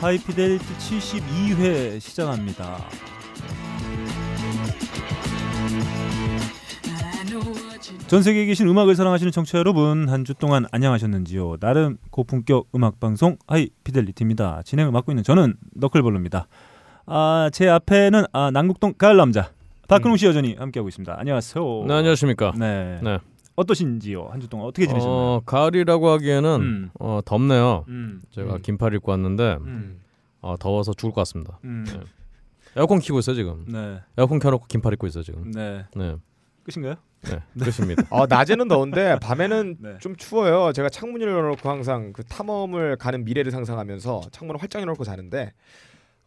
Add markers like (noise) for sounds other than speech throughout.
하이피델리티 72회 시작합니다. 전 세계에 계신 음악을 사랑하시는 청취자 여러분 한 주 동안 안녕하셨는지요? 나름 고품격 음악 방송 하이피델리티입니다. 진행을 맡고 있는 저는 너클볼로입니다. 아, 제 앞에는 아, 남국동 가을 남자 박근홍 음. 씨 여전히 함께하고 있습니다. 안녕하세요. 네, 안녕하십니까. 네. 네. 어떠신지요? 한 주 동안 어떻게 지내셨나요? 어, 가을이라고 하기에는 음. 어, 덥네요. 음. 제가 음. 긴팔 입고 왔는데 음. 어, 더워서 죽을 것 같습니다. 네. 에어컨 키고 있어 지금. 네. 에어컨 켜놓고 긴팔 입고 있어 지금. 네. 네. 끝인가요? 네, 그렇습니다. (laughs) 네. 어, 낮에는 더운데 밤에는 네. 좀 추워요. 제가 창문을 열어놓고 항상 그 탐험을 가는 미래를 상상하면서 창문을 활짝 열어놓고 자는데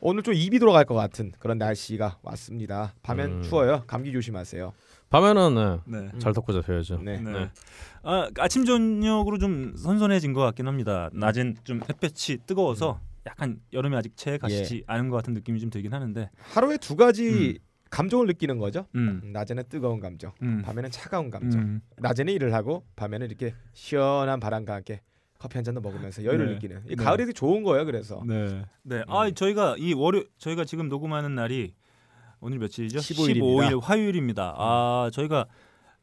오늘 좀 입이 돌아갈 것 같은 그런 날씨가 왔습니다. 밤엔 음. 추워요. 감기 조심하세요. 밤에는 네. 네. 잘 덮고 자셔야죠. 네. 네. 네. 아, 아침 저녁으로 좀 선선해진 것 같긴 합니다. 낮엔 좀 햇볕이 뜨거워서 음. 약간 여름에 아직 채 가시지 예. 않은 것 같은 느낌이 좀 들긴 하는데 하루에 두 가지 음. 감정을 느끼는 거죠. 음. 낮에는 뜨거운 감정, 음. 밤에는 차가운 감정. 음. 낮에는 일을 하고 밤에는 이렇게 시원한 바람과 함께 커피 한잔더 먹으면서 여유를 네. 느끼는 이 네. 가을이 네. 좋은 거예요. 그래서 네, 네. 아 저희가 이 월요 저희가 지금 녹음하는 날이 오늘 며칠이죠? 15일입니다. 15일 화요일입니다. 아 저희가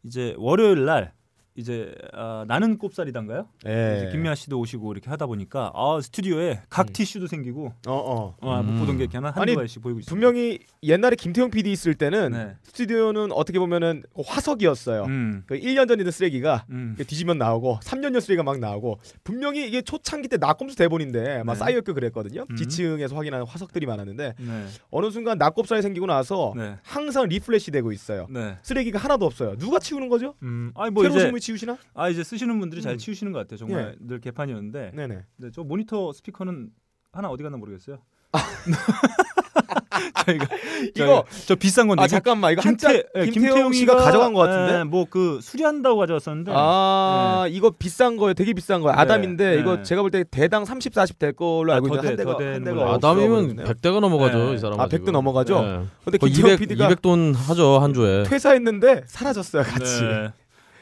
이제 월요일 날 이제 아, 나는 꼽살이던가요 예. 김미아 씨도 오시고 이렇게 하다 보니까 아 스튜디오에 각 음. 티슈도 생기고 어어 못 어. 어, 뭐 음. 보던 게 이렇게 하나 한아씩 보이고 있어요. 분명히 옛날에 김태형 PD 있을 때는 네. 스튜디오는 어떻게 보면은 화석이었어요. 음. 그 1년 전 있는 쓰레기가 음. 뒤지면 나오고 3년 전 쓰레기가 막 나오고 분명히 이게 초창기 때 나꼼수 대본인데 막 네. 쌓여있고 그랬거든요. 음. 지층에서 확인하는 화석들이 많았는데 네. 어느 순간 낙곱살이 생기고 나서 네. 항상 리플래시 되고 있어요. 네. 쓰레기가 하나도 없어요. 누가 치우는 거죠? 음. 아니 뭐 이제 치우시나? 아 이제 쓰시는 분들이 음. 잘 치우시는 것 같아요. 정말 예. 늘 개판이었는데. 네네. 네, 저 모니터 스피커는 하나 어디 갔나 모르겠어요. 아. (laughs) (laughs) 저희가 이거 저 비싼 건데. 아 잠깐만 이거 김태, 한자 예, 김태용 씨가 가져간 것 같은데. 예, 예 뭐그 수리한다고 가져왔었는데. 아 예. 이거 비싼 거예요. 되게 비싼 거예요. 네, 아담인데 네. 이거 제가 볼 때 대당 30, 40대 걸로 아, 알고 아, 있는데 한 대가 한 대가 아담이면 100대가 넘어가죠, 네. 이 사람. 아 100대 넘어가죠. 근데 김태용 PD가 200돈 하죠, 한 주에. 퇴사했는데 사라졌어요, 같이.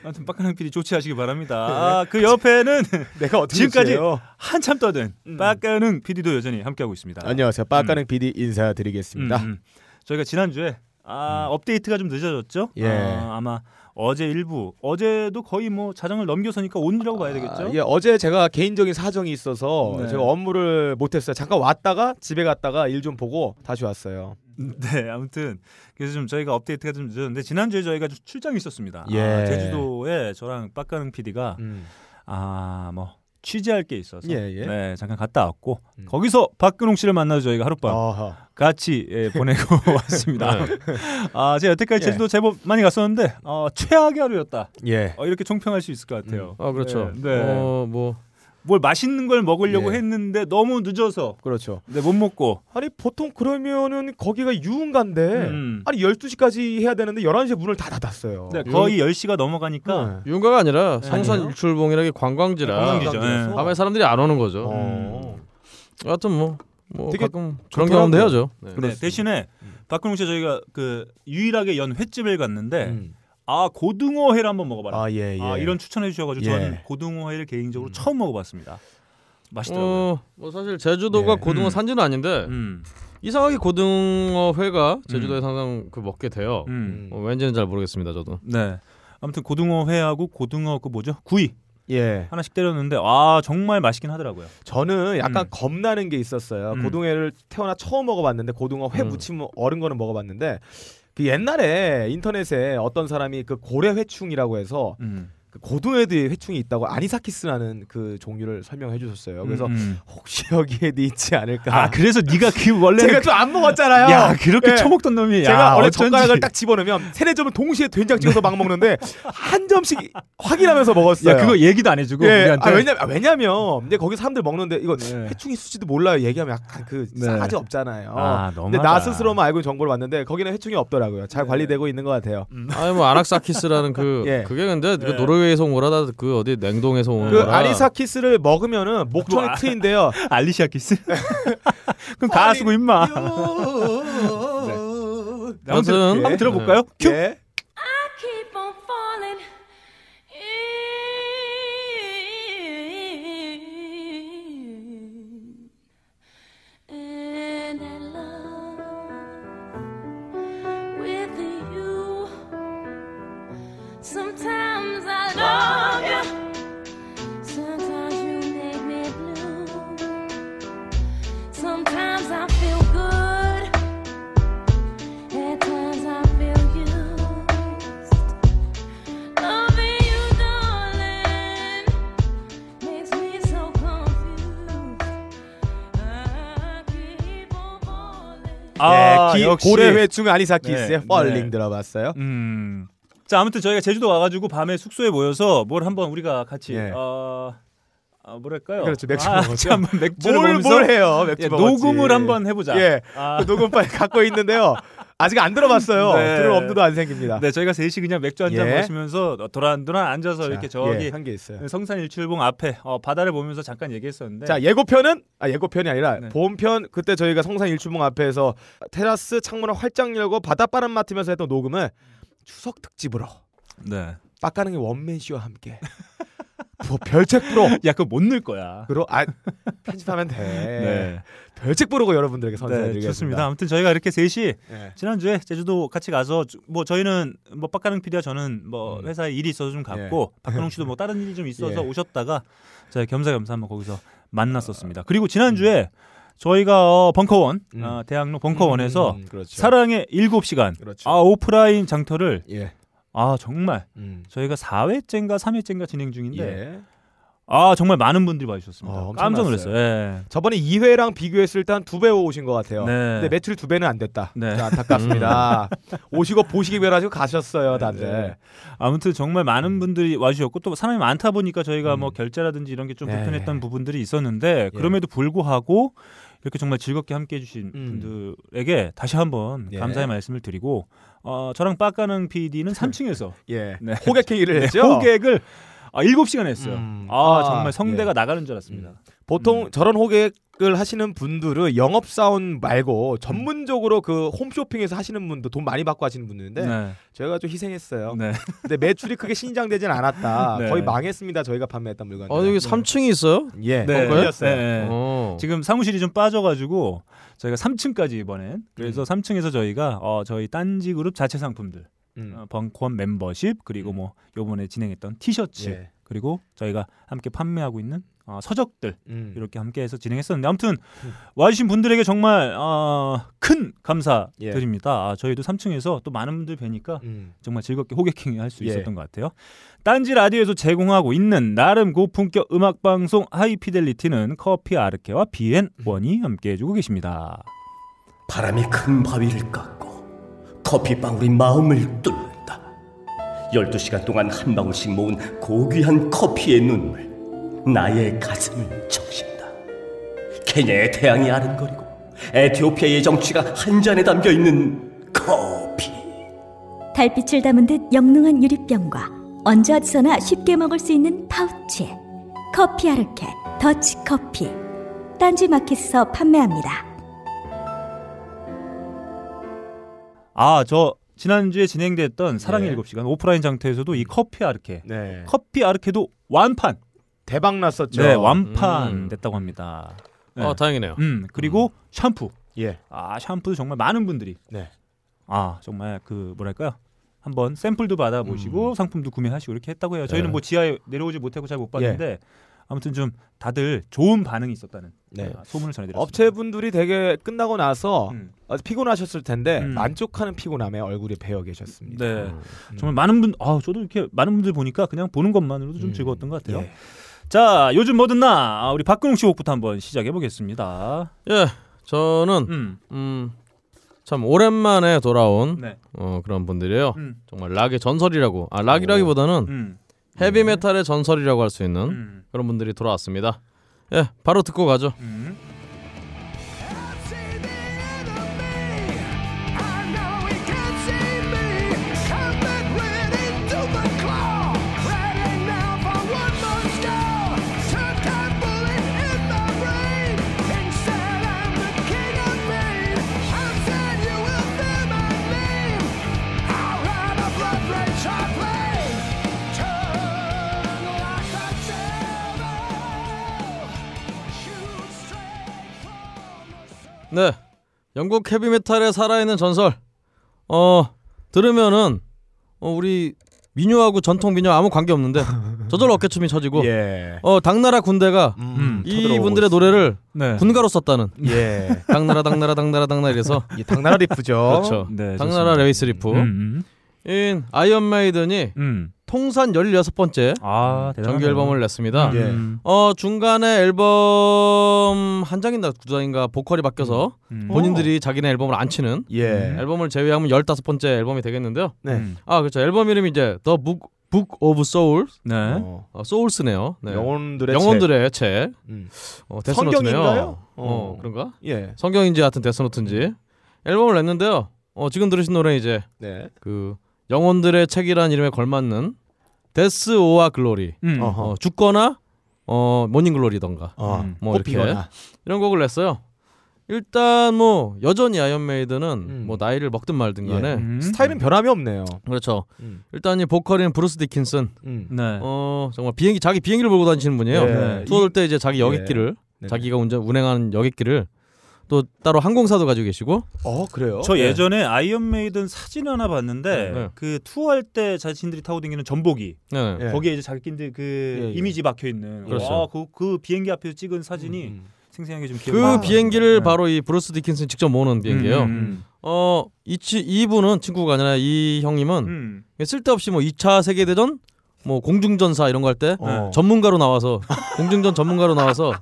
아무튼 빡가는 PD 조치하시기 바랍니다. 네. 아, 그 옆에는 (laughs) 내가 지금까지 해요? 한참 떠든 음. 빡가는 PD도 여전히 함께하고 있습니다. 안녕하세요. 빡가는 음. PD 인사드리겠습니다. 음, 음, 저희가 지난주에 아, 음. 업데이트가 좀 늦어졌죠? 예. 아, 아마 어제 일부 어제도 거의 뭐 자정을 넘겨서니까 오늘이라고 봐야 아, 되겠죠? 아, 예, 어제 제가 개인적인 사정이 있어서 네. 제가 업무를 못했어요. 잠깐 왔다가 집에 갔다가 일 좀 보고 다시 왔어요. (laughs) 네, 아무튼 그래서 좀 저희가 업데이트가 좀 늦었는데 지난주에 저희가 좀 출장이 있었습니다. 예. 아, 제주도에 저랑 빡가능 PD가 음. 아뭐 취재할 게 있어서 예, 예. 네 잠깐 갔다 왔고 음. 거기서 박근홍 씨를 만나서 저희가 하룻밤 아하. 같이 예, (laughs) 보내고 (laughs) 왔습니다. 네. 아 제가 여태까지 예. 제주도 제법 많이 갔었는데 어, 최악의 하루였다. 예. 어, 이렇게 총평할 수 있을 것 같아요. 음. 아 그렇죠. 네. 네. 어, 뭐뭘 맛있는 걸 먹으려고 예. 했는데 너무 늦어서 그렇죠. 근데 못 먹고 아니 보통 그러면은 거기가 유흥가인데 음. 아니 12시까지 해야 되는데 11시에 문을 다 닫았어요. 네, 거의 유... 10시가 넘어가니까 네. 유흥가가 아니라 네. 성산 일출봉이라 게 관광지라 네, 관광지 밤에 네. 사람들이 안 오는 거죠. 어. 하여튼 뭐, 뭐되 가끔 그런 경험도 해야죠. 네. 네, 대신에 음. 박근홍 씨 저희가 그 유일하게 연 횟집을 갔는데 음. 아 고등어회를 한번 먹어봐라. 아, 예, 아, 예. 아, 이런 추천해 주셔가지고 예. 저는 고등어회를 개인적으로 음. 처음 먹어봤습니다. 맛있더라고요. 어, 뭐 사실 제주도가 예. 고등어 음. 산지는 아닌데 음. 이상하게 고등어회가 제주도에 음. 항상 그 먹게 돼요. 음. 어, 음. 왠지는 잘 모르겠습니다, 저도. 네. 아무튼 고등어회하고 고등어 그 뭐죠? 구이. 예. 하나씩 때렸는데 와 아, 정말 맛있긴 하더라고요. 저는 약간 음. 겁나는 게 있었어요. 음. 고등어를 태어나 처음 먹어봤는데 고등어 회 음. 무침 음. 얼은 거는 먹어봤는데 그 옛날에 인터넷에 어떤 사람이 그 고래 회충이라고 해서 음. 그 고등에 대해 회충이 있다고 아니사키스라는 그 종류를 설명해 주셨어요. 그래서 음. 음. 혹시 여기에도 있지 않을까. 아 그래서 네가 그 (laughs) 원래 제가 좀 안 먹었잖아요. 야 그렇게 네. 처먹던 놈이. 제가 야, 원래 어쩐지. 젓가락을 딱 집어넣으면 세네 점을 동시에 된장 찍어서 막 먹는데 한 점씩 확인하면서 먹었어요. 야, 그거 얘기도 안 해주고. 네. 아, 왜냐 아, 왜냐면 근데 아, 거기 사람들 먹는데 이거 네. 회충이 있을지도 몰라요. 얘기하면 약간 그사지 네. 없잖아요. 아, 근데 나 스스로만 알고 있는 정보를 봤는데 거기는 회충이 없더라고요. 잘 네. 관리되고 있는 것 같아요. 음. 아뭐 아락사키스라는 그 예. 그게 근데 그 노르 노르웨이에서 온 거라 그 어디 냉동에서 온그 거라. 아리사키스를 먹으면은 목청이 뭐, 아, 트인데요. (laughs) 알리샤키스 (laughs) 그럼 다 쓰고 임마. 네. 아무튼 한번 들어볼까요? 예. 큐. 예. 아, 네, 역시. 고래회충 아니사키스의 펄링 네. 들어봤어요. 음. 자 아무튼 저희가 제주도 와가지고 밤에 숙소에 모여서 뭘 한번 우리가 같이 네. 어... 아, 뭐랄까요? 그렇죠. 맥주 아, 먹었죠. 맥주를 뭘, 뭘 해요? 맥주 예, 녹음을 한번 해보자. 예, 아. 그 녹음판 갖고 있는데요. 아직 안 들어봤어요. 음. 네. 들을 엄두도 안 생깁니다. 네, 저희가 셋이 그냥 맥주 한잔 예. 마시면서 도란도란 앉아서 자, 이렇게 저기 예, 한개 있어요. 성산 일출봉 앞에 어, 바다를 보면서 잠깐 얘기했었는데. 자, 예고편은 아 예고편이 아니라 네. 본편 그때 저희가 성산 일출봉 앞에서 테라스 창문을 활짝 열고 바닷바람 맡으면서 했던 녹음을 추석 특집으로. 네. 빡가능의 원맨 쇼와 함께. 뭐 별책 프로. 야, 그거 못 넣을 거야. 그러 아 편집하면 돼. (laughs) 네. 별책 부르고 여러분들에게 선사해드리겠습니다. 네, 좋습니다. 아무튼 저희가 이렇게 셋이 네. 지난주에 제주도 같이 가서 뭐 저희는 뭐 박가능 PD와 저는 뭐 음. 회사에 일이 있어서 좀 갔고 예. 박근홍 씨도 뭐 다른 일이 좀 있어서 (laughs) 예. 오셨다가 저희 겸사겸사 한번 거기서 만났었습니다. 아. 그리고 지난주에 음. 저희가 어, 벙커원 음. 어, 대학로 벙커원에서 음, 그렇죠. 사랑의 일곱 시간 그렇죠. 아 오프라인 장터를 예. 아 정말 음. 저희가 4회째인가 3회째인가 진행 중인데 예. 아 정말 많은 분들이 봐주셨습니다. 어, 깜짝 놀랐어요. 예. 저번에 2회랑 비교했을 때 한 두 배 오신 것 같아요. 네. 근데 매출 두 배는 안 됐다. 네. 자, 안타깝습니다. 음. 오시고 보시기 바라시고 가셨어요, 다들. 네. 아무튼 정말 많은 분들이 와주셨고 또 사람이 많다 보니까 저희가 뭐 음. 뭐 결제라든지 이런 게좀 네. 불편했던 부분들이 있었는데 예. 그럼에도 불구하고 이렇게 정말 즐겁게 함께 해주신 음. 분들에게 다시 한번 예. 감사의 말씀을 드리고 어, 저랑 빠까는 PD는 3층에서 예. 네. 호객 행위를 (laughs) 네, 했죠. 호객을 아, 7시간 했어요. 음. 아, 아, 정말 성대가 예. 나가는 줄 알았습니다. 음. 보통 음. 저런 호객을 하시는 분들은 영업 사원 말고 전문적으로 그 홈쇼핑에서 하시는 분도 돈 많이 받고 하시는 분들인데 네. 저희가 좀 희생했어요. 네. 근데 매출이 크게 신장되진 않았다. (laughs) 네. 거의 망했습니다. 저희가 판매했던 물건. 아, 여기 3층이 있어요? 예. 네. 네. 네. 어. 지금 사무실이 좀 빠져 가지고 저희가 3층까지 이번엔 그래서 음. 3층에서 저희가 어, 저희 딴지 그룹 자체 상품들 음. 어, 벙권 멤버십 그리고 음. 뭐 요번에 진행했던 티셔츠 예. 그리고 저희가 함께 판매하고 있는 어, 서적들 음. 이렇게 함께해서 진행했었는데 아무튼 음. 와주신 분들에게 정말 어, 큰 감사드립니다. 예. 아, 저희도 3층에서 또 많은 분들 뵈니까 음. 정말 즐겁게 호객행위 할수 예. 있었던 것 같아요. 딴지 라디오에서 제공하고 있는 나름 고품격 음악 방송 하이피델리티는 커피 아르케와 비엔 음. 원이 함께해주고 계십니다. 바람이 큰 바위를 깎고 커피방울이 마음을 뚫는다. 12시간 동안 한 방울씩 모은 고귀한 커피의 눈물, 나의 가슴을 적신다. 케냐의 태양이 아른거리고, 에티오피아의 정취가 한 잔에 담겨 있는 커피. 달빛을 담은 듯 영롱한 유리병과 언제 어디서나 쉽게 먹을 수 있는 파우치. 커피 아르케, 더치커피. 딴지마켓에서 판매합니다. 아, 저 지난주에 진행됐던 사랑의 네. 일곱 시간 오프라인 장터에서도 이 커피 아르케. 네. 커피 아르케도 완판. 대박 났었죠. 네, 완판 음. 됐다고 합니다. 아, 네. 어, 다행이네요. 음, 그리고 음. 샴푸. 예. 아, 샴푸 도 정말 많은 분들이. 네. 아, 정말 그 뭐랄까요? 한번 샘플도 받아보시고 음. 상품도 구매하시고 이렇게 했다고 해요. 저희는 네. 뭐 지하에 내려오지 못하고 잘 못 봤는데 예. 아무튼 좀 다들 좋은 반응이 있었다는 네. 아, 소문을 전해드렸습니다. 업체분들이 되게 끝나고 나서 음. 어, 피곤하셨을 텐데 음. 만족하는 피곤함에 얼굴에 베어 계셨습니다. 네. 음. 정말 많은 분, 아 저도 이렇게 많은 분들 보니까 그냥 보는 것만으로도 좀 음. 즐거웠던 것 같아요. 예. 자, 요즘 뭐듣나 아, 우리 박근홍 씨 곡부터 한번 시작해 보겠습니다. 예, 저는 음. 음, 참 오랜만에 돌아온 네. 어, 그런 분들이에요. 음. 정말 락의 전설이라고, 아 락이라기보다는 헤비메탈의 음. 전설이라고 할 수 있는 음. 그런 분들이 돌아왔습니다. 예, 바로 듣고 가죠. 음. 네. 영국 헤비메탈의 살아있는 전설. 어, 들으면은 어, 우리 민요하고 전통 민요 아무 관계 없는데 (laughs) 저절로 어깨춤이 쳐지고 예. 어 당나라 군대가 음, 음 이분들의 노래를 네. 군가로 썼다는 예. (laughs) 당나라 당나라 당나라 당나라 이래서 예, 당나라 리프죠. 그렇죠. 네, 당나라 레이스 리프. 음, 음. 인 아이언 메이든이 음. 통산 16번째 아, 정규 앨범을 냈습니다. 음. 예. 어 중간에 앨범 한 장인가 두 장인가 보컬이 바뀌어서 음. 음. 본인들이 어. 자기네 앨범을 안 치는 예. 음. 앨범을 제외하면 15번째 앨범이 되겠는데요. 네. 아 그렇죠. 앨범 이름이 이제 더 북, 북 오브 소울 네. 어. 어, 소울스네요. 네. 영혼들의 영혼들의 책. 음. 어, 데스노트네요. 성경인가요? 어. 어, 그런가? 예. 성경인지 하여튼 데스노트인지 네. 앨범을 냈는데요. 어 지금 들으신 노래 이제 네. 그 영혼들의 책이라는 이름에 걸맞는 데스 오와 글로리 음. 어, 죽거나 어 모닝 글로리던가 어, 뭐 이렇게 피거 이런 곡을 냈어요. 일단 뭐 여전히 아이언메이드는 음. 뭐 나이를 먹든 말든 예. 간에 예. 음. 스타일은 변함이 없네요. 그렇죠. 음. 일단 이 보컬인 브루스 디킨슨. 음. 네. 어 정말 비행기 자기 비행기를 몰고 다니시는 분이에요. 예. 투어 네. 돌때 이제 자기 예. 여객기를 예. 자기가 운전 운행하는 여객기를 또 따로 항공사도 가지고 계시고. 어 그래요? 저 네. 예전에 네. 아이언 메이든 사진 하나 봤는데 네, 네. 그 투어할 때 자신들이 타고 다니는 전복이 네. 네. 예. 거기에 이제 자기들 그 예, 예. 이미지 박혀 있는. 그 그렇죠. 그, 그 비행기 앞에서 찍은 사진이 음. 음. 생생하게 좀 기억. 그 아, 비행기를 바로 이 브루스 디킨슨 직접 모으는 비행기예요. 음. 음, 음. 어 이치 이분은 친구가 아니라 이 형님은 음. 쓸데없이 뭐 2차 세계 대전 뭐 공중전사 이런 거 할때 어. 전문가로 나와서 공중전 전문가로 나와서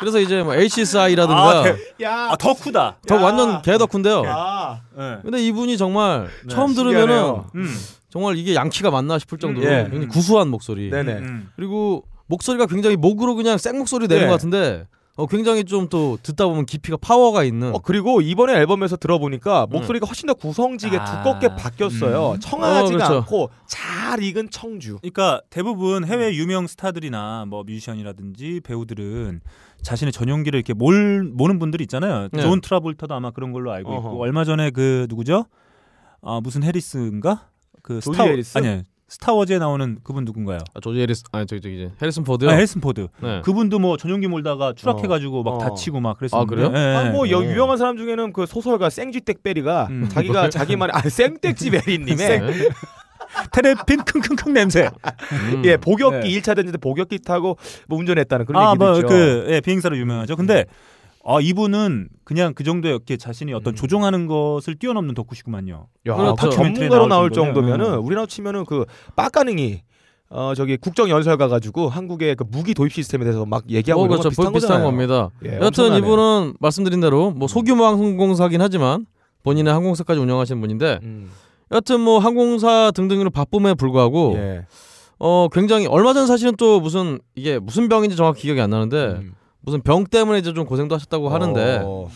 그래서 이제 뭐 HSI라든가 아, 대, 야, 아, 덕후다. 더 완전 개덕후인데요. 야. 예. 근데 이분이 정말 네, 처음 신기하네요. 들으면은 음. 정말 이게 양키가 맞나 싶을 음. 정도로 음, 예. 굉장히 구수한 목소리. 음. 음. 그리고 목소리가 굉장히 목으로 그냥 생 목소리 내는 네. 것 같은데 어, 굉장히 좀 또 듣다 보면 깊이가 파워가 있는. 어, 그리고 이번에 앨범에서 들어보니까 음. 목소리가 훨씬 더 구성지게 아~ 두껍게 바뀌었어요. 음. 청하지가 어, 그렇죠. 않고 잘 익은 청주. 그러니까 대부분 해외 유명 스타들이나 뭐 뮤지션이라든지 배우들은 자신의 전용기를 이렇게 몰 모는 분들이 있잖아요. 네. 존 트라볼타도 아마 그런 걸로 알고 어허. 있고 얼마 전에 그 누구죠? 아 무슨 해리슨가그 스타 해리스? 아니 스타워즈에 나오는 그분 누군가요? 아, 조지 해리스 아니 저기 저기 이제 해리슨 포드. 아, 해리슨 포드. 네. 그분도 뭐 전용기 몰다가 추락해가지고 어. 막 어. 다치고 막그랬어는아 그래요? 네. 아, 뭐 여, 어. 유명한 사람 중에는 그 소설가 생쥐떼 베리가 음. 자기가 자기만의 아 생떼지 베리님의 (laughs) 테레핀 킁킁킁 냄새. 음. 예, 복역기 네. 1차 대전 때 복역기 타고 뭐 운전했다는 그런 아, 얘기도 뭐, 있죠. 그 예, 비행사로 유명하죠. 근데 음. 아 이분은 그냥 그정도였기에 자신이 어떤 음. 조종하는 것을 뛰어넘는 덕후시구만요. 야, 그 그렇죠. 전문가로 나올, 정도면. 정도은 음. 우리나라 치면은 그빡가능이어 저기 국정 연설 가가지고 한국의 그 무기 도입 시스템에 대해서 막 얘기하고 어, 그렇죠. 비슷한, 비슷한 겁니다. 예, 여튼 이분은 말씀드린 대로 뭐 음. 소규모 항공사긴 하지만 본인의 항공사까지 운영하시는 분인데 음. 여하튼 뭐 항공사 등등으로 바쁨에 불구하고 예. 어 굉장히 얼마 전 사실은 또 무슨 이게 무슨 병인지 정확히 기억이 안 나는데 음. 무슨 병 때문에 이제 좀 고생도 하셨다고 하는데 어.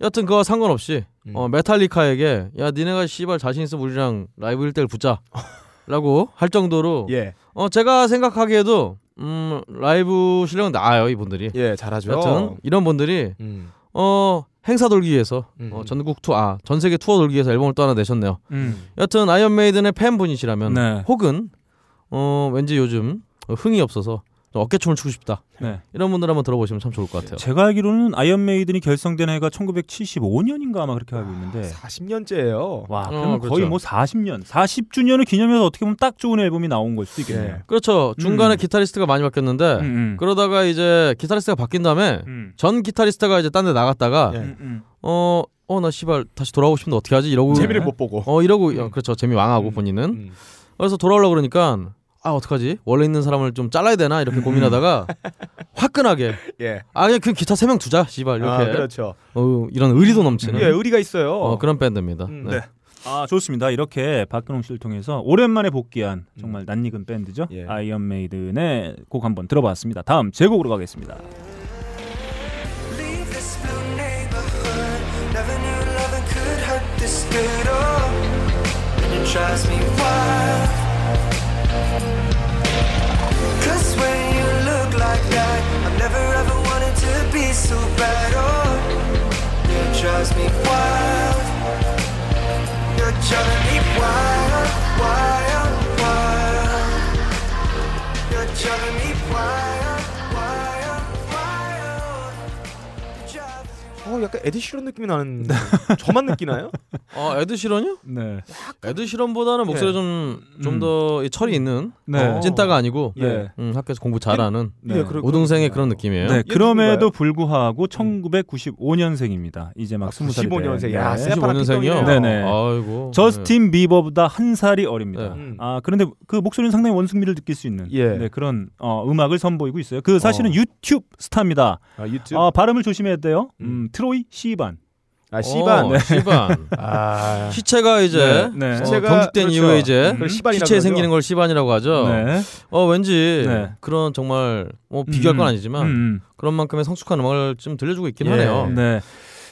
여하튼 그와 상관없이 음. 어 메탈리카에게 야 니네가 씨발 자신 있어 우리랑 라이브 일대를 붙자 (laughs) 라고 할 정도로 예. 어 제가 생각하기에도 음 라이브 실력은 나아요 이분들이 예 잘하죠 여하튼 이런 분들이 음. 어 행사 돌기 위해서 음. 어, 전국 투어, 아, 전 세계 투어 돌기 위해서 앨범을 또 하나 내셨네요. 음. 여튼 아이언 메이든의 팬분이시라면 네. 혹은 어, 왠지 요즘 흥이 없어서 어깨춤을 추고 싶다. 네. 이런 분들 한번 들어보시면 참 좋을 것 같아요. 제가 알기로는 아이언 메이든이 결성된 해가 1975년인가 아마 그렇게 알고 아, 있는데 40년째예요. 와, 그럼 어, 그렇죠. 거의 뭐 40년, 40주년을 기념해서 어떻게 보면 딱 좋은 앨범이 나온 걸 수도 있겠네요. 네. 그렇죠. 중간에 음. 기타리스트가 많이 바뀌었는데 음, 음. 그러다가 이제 기타리스트가 바뀐 다음에 음. 전 기타리스트가 이제 딴 데 나갔다가 네. 음, 음. 어 어나 씨발 다시 돌아오고 싶은데 어떻게 하지 이러고 재미를 못 보고 어 이러고 음. 그렇죠 재미 왕하고 본인은 음. 그래서 돌아오려 그러니까 아 어떡하지 원래 있는 사람을 좀 잘라야 되나 이렇게 고민하다가 (laughs) 화끈하게 예. 아 그냥, 그 기타 세명 두자 씨발 아, 이렇게 아, 그렇죠 어, 이런 의리도 넘치는 예 의리가 있어요 어, 그런 밴드입니다 음, 네. 네. 아 좋습니다. 이렇게 박근홍 씨를 통해서 오랜만에 복귀한 정말 음. 낯익은 밴드죠. 예. 아이언 메이든의 곡 한번 들어봤습니다. 다음 제곡으로 가겠습니다. To battle you drives me wild You're driving me wild, wild, wild You're driving me 어, 약간 에드시런 느낌이 나는 네. (laughs) 저만 느끼나요? 아 에드시런이요? 네. 에드시런보다는 목소리 예. 좀 좀더 음. 철이 있는 네. 어, 찐따가 아니고 예. 네. 음, 학교에서 공부 잘하는 예, 네. 우등생의 그런 느낌이에요. 네. 그럼에도 불구하고 1995년생입니다. 음. 이제 막 아, 20살. 95년생. 야, 95년생이요? 네네. 아이고. 저스틴 비버보다 한 살이 어립니다. 네. 음. 아 그런데 그 목소리는 상당히 원숭이를 느낄 수 있는 예. 그런 어, 음악을 선보이고 있어요. 그 사실은 어. 유튜브 스타입니다. 아, 유튜브? 아, 발음을 조심해야 돼요. 음, 음. 트로이 시반아 C반. 어, C반. (laughs) 아, 시체가 이제 네, 네. 어, 시체가 경직된 그렇죠. 이후에 이제 음. 시체에 생기는 걸시반이라고 하죠. 네. 어 왠지 네. 그런 정말 뭐 음, 비교할 건 음. 아니지만 음, 음. 그런 만큼의 성숙한 음악을 좀 들려주고 있긴 예. 하네요. 네.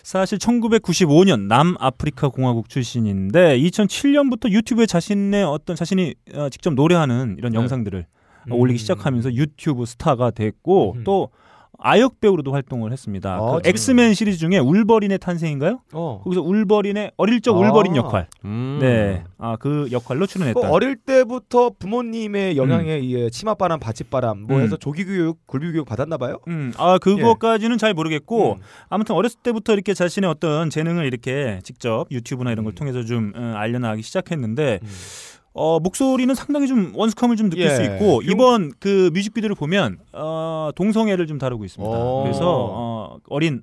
사실 1995년 남아프리카 공화국 출신인데 2007년부터 유튜브에 자신의 어떤 자신이 어, 직접 노래하는 이런 네. 영상들을 음. 올리기 시작하면서 유튜브 스타가 됐고 또 아역 배우로도 활동을 했습니다. 아, 그 엑스맨 시리즈 중에 울버린의 탄생인가요? 어. 거기서 울버린의 어릴 적 울버린 아. 역할. 음. 네. 아, 그 역할로 출연했다. 그 어릴 때부터 부모님의 영향에 음. 의해 치맛바람, 바칫바람뭐 음. 해서 조기 교육, 굴비 교육 받았나 봐요? 음. 아, 그거까지는 예. 잘 모르겠고 음. 아무튼 어렸을 때부터 이렇게 자신의 어떤 재능을 이렇게 직접 유튜브나 이런 걸 음. 통해서 좀 어, 알려 나가기 시작했는데 음. 어, 목소리는 상당히 좀 원숙함을 좀 느낄 예. 수 있고 이번 그 뮤직비디오를 보면 어, 동성애를 좀 다루고 있습니다. 그래서 어, 어린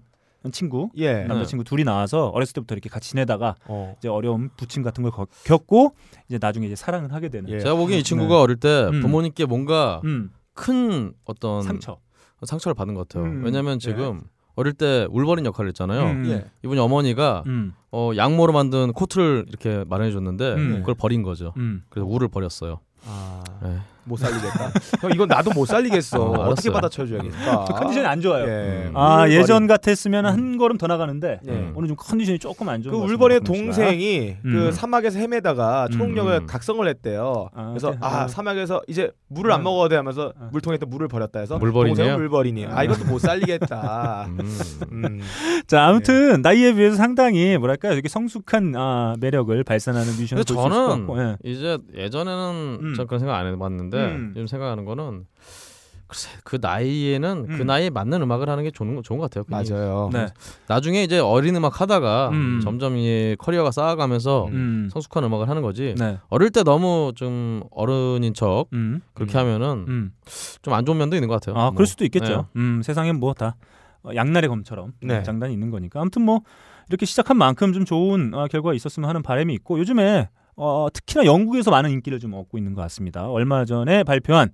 친구 예. 남자친구 둘이 나와서 어렸을 때부터 이렇게 같이 지내다가 어. 이제 어려움 부침 같은 걸 겪고 이제 나중에 이제 사랑을 하게 되는. 예. 제가 보기엔 이 친구가 네. 어릴 때 음. 부모님께 뭔가 음. 큰 어떤 상처 상처를 받은 것 같아요. 음. 왜냐하면 예. 지금 예. 어릴 때 울버린 역할을 했잖아요. 음. 예. 이분이 어머니가 음. 어, 양모로 만든 코트를 이렇게 마련해 줬는데 음. 그걸 버린 거죠. 음. 그래서 우를 버렸어요. 아... 네. 못 살리겠다. 형 이건 나도 못 살리겠어. 어, 어떻게 받아쳐줘야겠어 음. 그 컨디션이 안 좋아요. 예. 음. 아 예전 같았으면 한 음. 걸음 더 나가는데 예. 오늘 좀 컨디션이 조금 안 좋은. 그 울버리의 동생이 그 음. 그 사막에서 헤매다가 초록력을 음. 각성을 했대요. 아, 그래서 아 사막에서 이제 물을 안 먹어도 돼 하면서 아. 물통에다 물을 버렸다 해서 물버리네요. 물버리니. 아 이것도 못 살리겠다. (laughs) 음. 자 아무튼 예. 나이에 비해서 상당히 뭐랄까요 이렇게 성숙한 아, 매력을 발산하는 뮤지션을 볼수 있을 것 저는 예. 이제 예전에는 음. 전 그런 생각 안 해봤는데. 있는데 음. 요즘 생각하는 거는 글쎄 그 나이에는 그 음. 그 나이에 맞는 음악을 하는 게 좋은 좋은 것 같아요. 맞아요. 네. 나중에 이제 어린 음악 하다가 음. 점점 이 커리어가 쌓아가면서 음. 성숙한 음악을 하는 거지. 네. 어릴 때 너무 좀 어른인 척 음. 그렇게 음. 하면은 음. 좀안 좋은 면도 있는 것 같아요. 아 뭐. 그럴 수도 있겠죠. 네. 음, 세상엔 무엇 뭐 다 양날의 검처럼 네. 네. 장단이 있는 거니까. 아무튼 뭐 이렇게 시작한 만큼 좀 좋은 아, 결과 가 있었으면 하는 바람이 있고 요즘에 어, 특히나 영국에서 많은 인기를 좀 얻고 있는 것 같습니다. 얼마 전에 발표한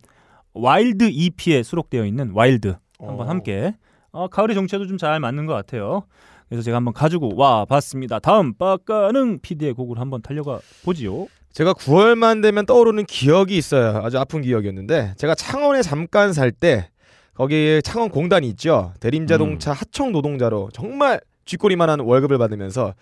와일드 EP에 수록되어 있는 와일드 한번 오. 어. 함께 어, 가을의 정체도 좀 잘 맞는 것 같아요. 그래서 제가 한번 가지고 와 봤습니다. 다음 빠까는 PD의 곡을 한번 달려가 보지요. 제가 9월만 되면 떠오르는 기억이 있어요. 아주 아픈 기억이었는데 제가 창원에 잠깐 살 때 거기 에 창원 공단이 있죠. 대림자동차 음. 하청 노동자로 정말 쥐꼬리만한 월급을 받으면서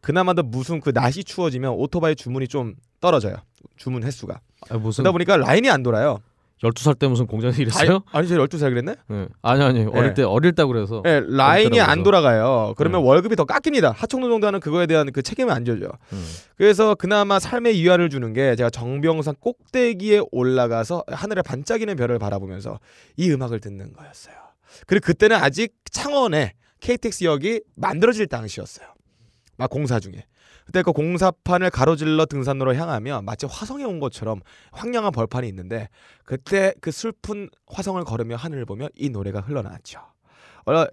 그나마도 무슨 그 날씨 추워지면 오토바이 주문이 좀 떨어져요. 주문 횟수가. 아, 무슨 그러다 보니까 라인이 안 돌아요. 12살 때 무슨 공장에서 일했어요? 아니, 아니 제가 12살 그랬네? 네. 아니, 아니, 어릴 네. 때, 어릴때 그래서. 네, 라인이 안 돌아가요. 그러면 네. 월급이 더 깎입니다. 하청노정도는 그거에 대한 그 책임을 안 져요. 음. 그래서 그나마 삶의 이하를 주는 게 제가 정병산 꼭대기에 올라가서 하늘에 반짝이는 별을 바라보면서 이 음악을 듣는 거였어요. 그리고 그때는 아직 창원에 KTX역이 만들어질 당시였어요. 막 공사 중에. 그때 그 공사판을 가로질러 등산로로 향하며 마치 화성에 온 것처럼 황량한 벌판이 있는데 그때 그 슬픈 화성을 걸으며 하늘을 보며 이 노래가 흘러나왔죠. 어,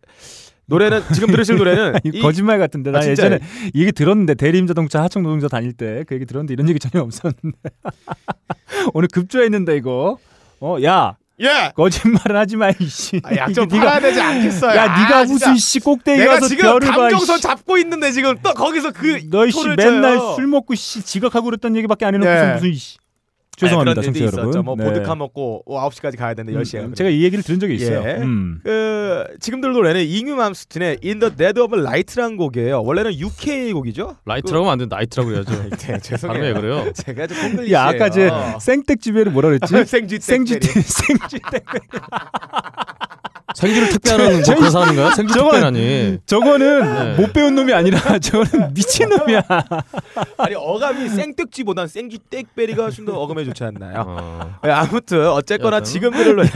노래는 지금 들으실 노래는 (laughs) 이, 거짓말 같은데 나 아, 예전에 얘기 들었는데 대림 자동차 하청 노동자 다닐 때 그 얘기 들었는데 이런 얘기 전혀 없었는데 (laughs) 오늘 급조했는데 이거 어야 예. 거짓말을 하지 마 이씨. 아, 약좀 팔아야 되지 않겠어요. 야, 아, 네가 진짜. 무슨 씨 꼭대기 가서 지금 별을 감정선 잡고 있는데 지금 또 거기서 그너이씨 맨날 술 먹고 씨 지각하고 그랬던 얘기밖에 안 해놓고서 예. 네. 무슨 이씨. 죄송합니다, 아니, 청취자 여러분. 뭐 네. 보드카 먹고 9시까지 뭐 가야 되는데 10시에. 음, 제가 이 얘기를 들은 적이 있어요. 예. 음. 그 지금 들 노래는 잉유 맘스틴의 In the Dead of Light라는 곡이에요. 원래는 UK 곡이죠? 라이트라고 하면 안 돼. 나이트라고 해야죠. (laughs) 네, 죄송해요. 그래요. 제가 좀 콩글리시예요. 야, 아까 제 어. 생택 지배를 뭐라 그랬지? 생쥐 생쥐 생쥐 생기를 특별하는 뭐 그런 사람인 가요 생기 저 특별하니? 저거는 네. 못 배운 놈이 아니라 (laughs) 저거는 미친 놈이야. 아니 어감이 생떡지보단 생기 땡베리가 훨씬 더 어감에 좋지 않나요? 어. 네, 아무튼 어쨌거나 지금 들로는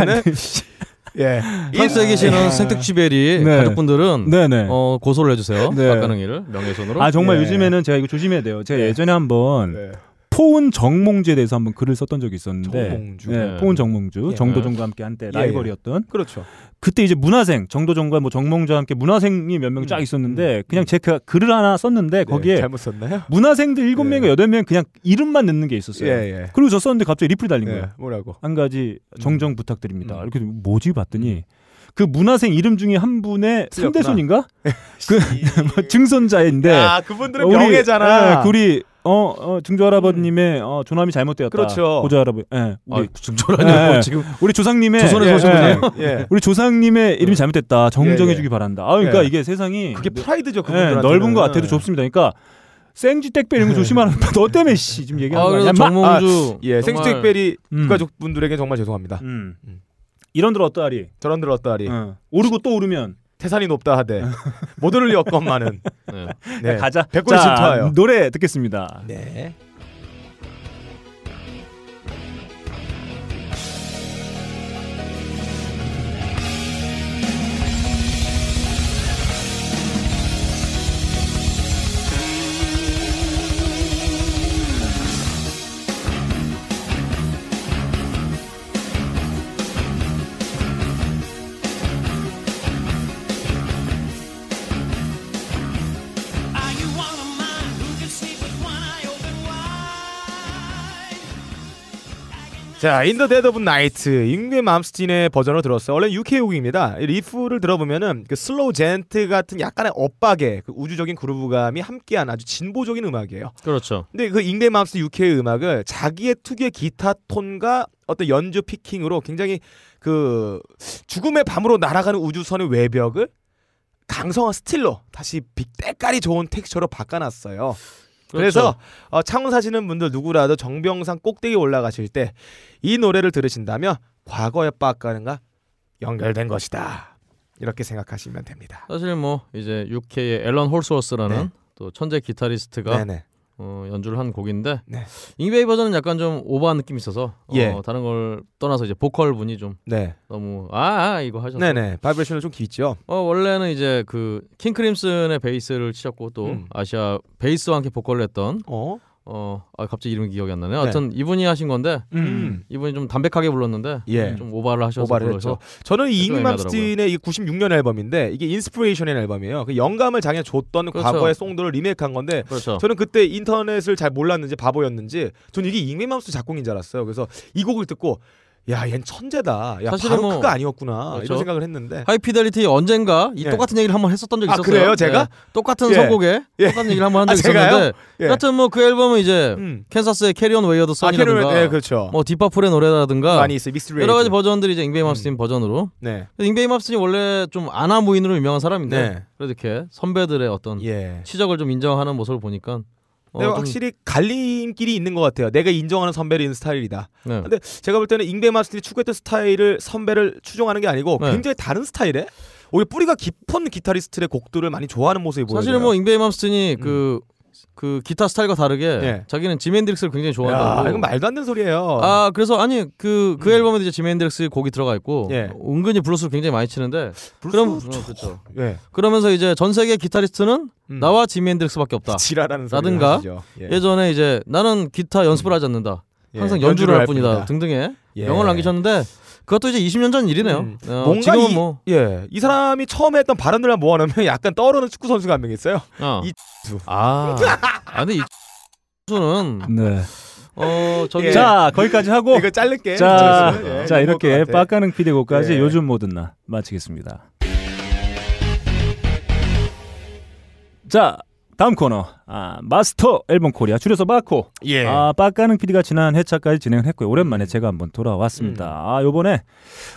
예. 한국에 계시는 아, 예. 생택지베리 네. 가족분들은 네네. 네. 어, 고소를 해주세요. 네. 박가능이를 명예손으로아 정말 네. 요즘에는 제가 이거 조심해야 돼요. 제가 네. 예전에 한번 포은 정몽주에 대해서 한번 글을 썼던 적이 있었는데 정몽주. 네, 포은 정몽주 정도정과 함께 한때 라이벌이었던 그렇죠. 그때 이제 문화생 정도정과뭐 정몽주와 함께 문화생이 몇 명쫙 음. 있었는데 음. 그냥 제가 그, 글을 하나 썼는데 네, 거기에 네, 잘못 썼나요? 문화생들 일곱 네. 명과 여덟 명 그냥 이름만 넣는 게 있었어요. 예, 예. 그리고 저 썼는데 갑자기 리플이 달린 네, 거예요. 뭐라고? 한 가지 음. 정정 부탁드립니다. 이렇게 뭐지 봤더니 그 문화생 이름 중에 한 분의 상대손인가? (laughs) 그증손자인데 (laughs) 뭐 야, 그분들은 명예잖아. 예, 그 우리 어, 어증조 할아버님의 어, 조남이 잘못되었다. 그렇죠. 고조 할아버 예. 아, 우리 아, 중조라뇨. 예, 예. 지금 우리 조상님의 조선에서 오신 예, 예. 예. 우리 조상님의 이름이 잘못됐다. 정정해 주기 바란다. 아 그러니까 이게 세상이 그게 네. 프라이드죠, 그분들 넓은 것 같아도 좁습니다. 그러니까 생쥐 택배 이런 거 조심하라. 너 때문에 씨 지금 얘기하는 아, 거야. 아, 정몽주. 아, 예, 생쥐 택배리 음. 국가족분들에게 정말 죄송합니다. 음. 음. 이런 들어떠하리 저런 들어떠하리 어. 오르고 또 오르면 태산이 높다 하되 모못올엮건만은 네. 네. 가자. 백골 신타요. 노래 듣겠습니다. 네. 자, 인더 데드 오브 나이트 잉괴 맘스틴의 버전으로 들었어요. 원래 UK 곡입니다. 리프를 들어보면은 그 슬로우 젠트 같은 약간의 엇박의 그 우주적인 그루브감이 함께한 아주 진보적인 음악이에요. 그렇죠. 근데 그 잉괴 맘스 u k 음악을 자기의 특유의 기타 톤과 어떤 연주 피킹으로 굉장히 그 죽음의 밤으로 날아가는 우주선의 외벽을 강성한 스틸로 다시 빛 때깔이 좋은 텍스처로 바꿔놨어요. 그래서 그렇죠. 어, 창원 사시는 분들 누구라도 정병상 꼭대기 올라가실 때 이 노래를 들으신다면 과거의 빠가는가 연결된 것이다. 이렇게 생각하시면 됩니다. 사실 뭐 이제 UK의 앨런 홀스워스라는 네. 또 천재 기타리스트가 네네. 어, 연주를 한 곡인데 네. 잉베이 버전은 약간 좀 오버한 느낌이 있어서 어, 예. 어, 다른 걸 떠나서 이제 보컬 분이 좀 네. 너무 아, 아 이거 하셨서 네네 바이브레이션을 좀 길죠. 어 원래는 이제 그 킹크림슨의 베이스를 치셨고 또 음. 아시아 베이스와 함께 보컬을 했던 어? 어, 아, 갑자기 이름 기억이 안 나네요. 하여 네. 이분이 하신 건데 음. 이분이 좀 담백하게 불렀는데 예. 좀 오바를 하셔서 오바를 했죠. 저는 이 잉맘스틴의 96년 앨범인데 이게 인스피레이션의 앨범이에요. 그 영감을 자기 줬던 그렇죠. 과거의 송들을 리메이크한 건데 그렇죠. 저는 그때 인터넷을 잘 몰랐는지 바보였는지 저는 이게 잉맘스 작곡인 줄 알았어요. 그래서 이 곡을 듣고 야, 얜 천재다. 야, 사실은 바로 뭐- 그거 아니었구나. 그렇죠. 이런 생각을 했는데. 하이피델리티 언젠가 이 예. 똑같은 얘기를 한번 했었던 적이 아, 있었어요. 그래요? 제가? 네. 똑같은 예. 선곡에 예. 똑같은 얘기를 한번 한 아, 적이 제 있었는데 예. 하여튼 뭐그 앨범은 이제 음. 캔사스의 캐리온 웨이어드 아, 이라든가 예, 그렇죠. 뭐 디파풀의 노래라든가 많이 있어요. 믹스 레 여러 가지 버전들이 이제 잉베이맙스님 음. 버전으로 네. 잉베이맙스님 원래 좀 아나무인으로 유명한 사람인데 네. 그래도 이렇게 선배들의 어떤 예. 치적을 좀 인정하는 모습을 보니까 내가 어, 확실히 갈림길이 있는 것 같아요. 내가 인정하는 선배를 인 스타일이다. 네. 근데 제가 볼 때는 잉베마 스들이 추구했던 스타일을 선배를 추종하는 게 아니고 네. 굉장히 다른 스타일에 오히려 뿌리가 깊은 기타리스트의 곡들을 많이 좋아하는 모습이 보여요. 사실 뭐 잉베맘스틴이 그 음. 그그 기타 스타일과 다르게 예. 자기는 지미 핸드릭스를 굉장히 좋아한다고. 아, 이건 말도 안 되는 소리예요. 아 그래서 아니 그그 그 음. 앨범에 이제 지미 드릭스 곡이 들어가 있고 예. 은근히 블루스를 굉장히 많이 치는데 그럼 저... 어, 그렇죠. 예. 그러면서 이제 전 세계 기타리스트는 음. 나와 지미 드릭스밖에 없다. 지라라는 라든가 예. 전에 이제 나는 기타 연습을 하지 않는다. 예. 항상 연주를, 연주를 할 뿐이다. 뿐이다 등등의 예. 명언을 남기셨는데 그것도 이제 20년 전 일이네요. 음. 어, 뭔가 이, 뭐. 예, 이 사람이 처음에 했던 발언들 모아놓으면 약간 떠오르는 축구 선수가 한 명 있어요. 어. 이 아, 아니 이 선수는 네. 어, 저기 예. 자 거기까지 하고 이거 자를게. 자, 예, 자 이렇게 빡가는 피디고까지 예. 요즘 뭐든 나 마치겠습니다. 자 다음 코너 아, 마스터 앨범 코리아 줄여서 마코 예. 아, 빡가는 PD가 지난 회차까지 진행을 했고요 오랜만에 음. 제가 한번 돌아왔습니다 음. 아 요번에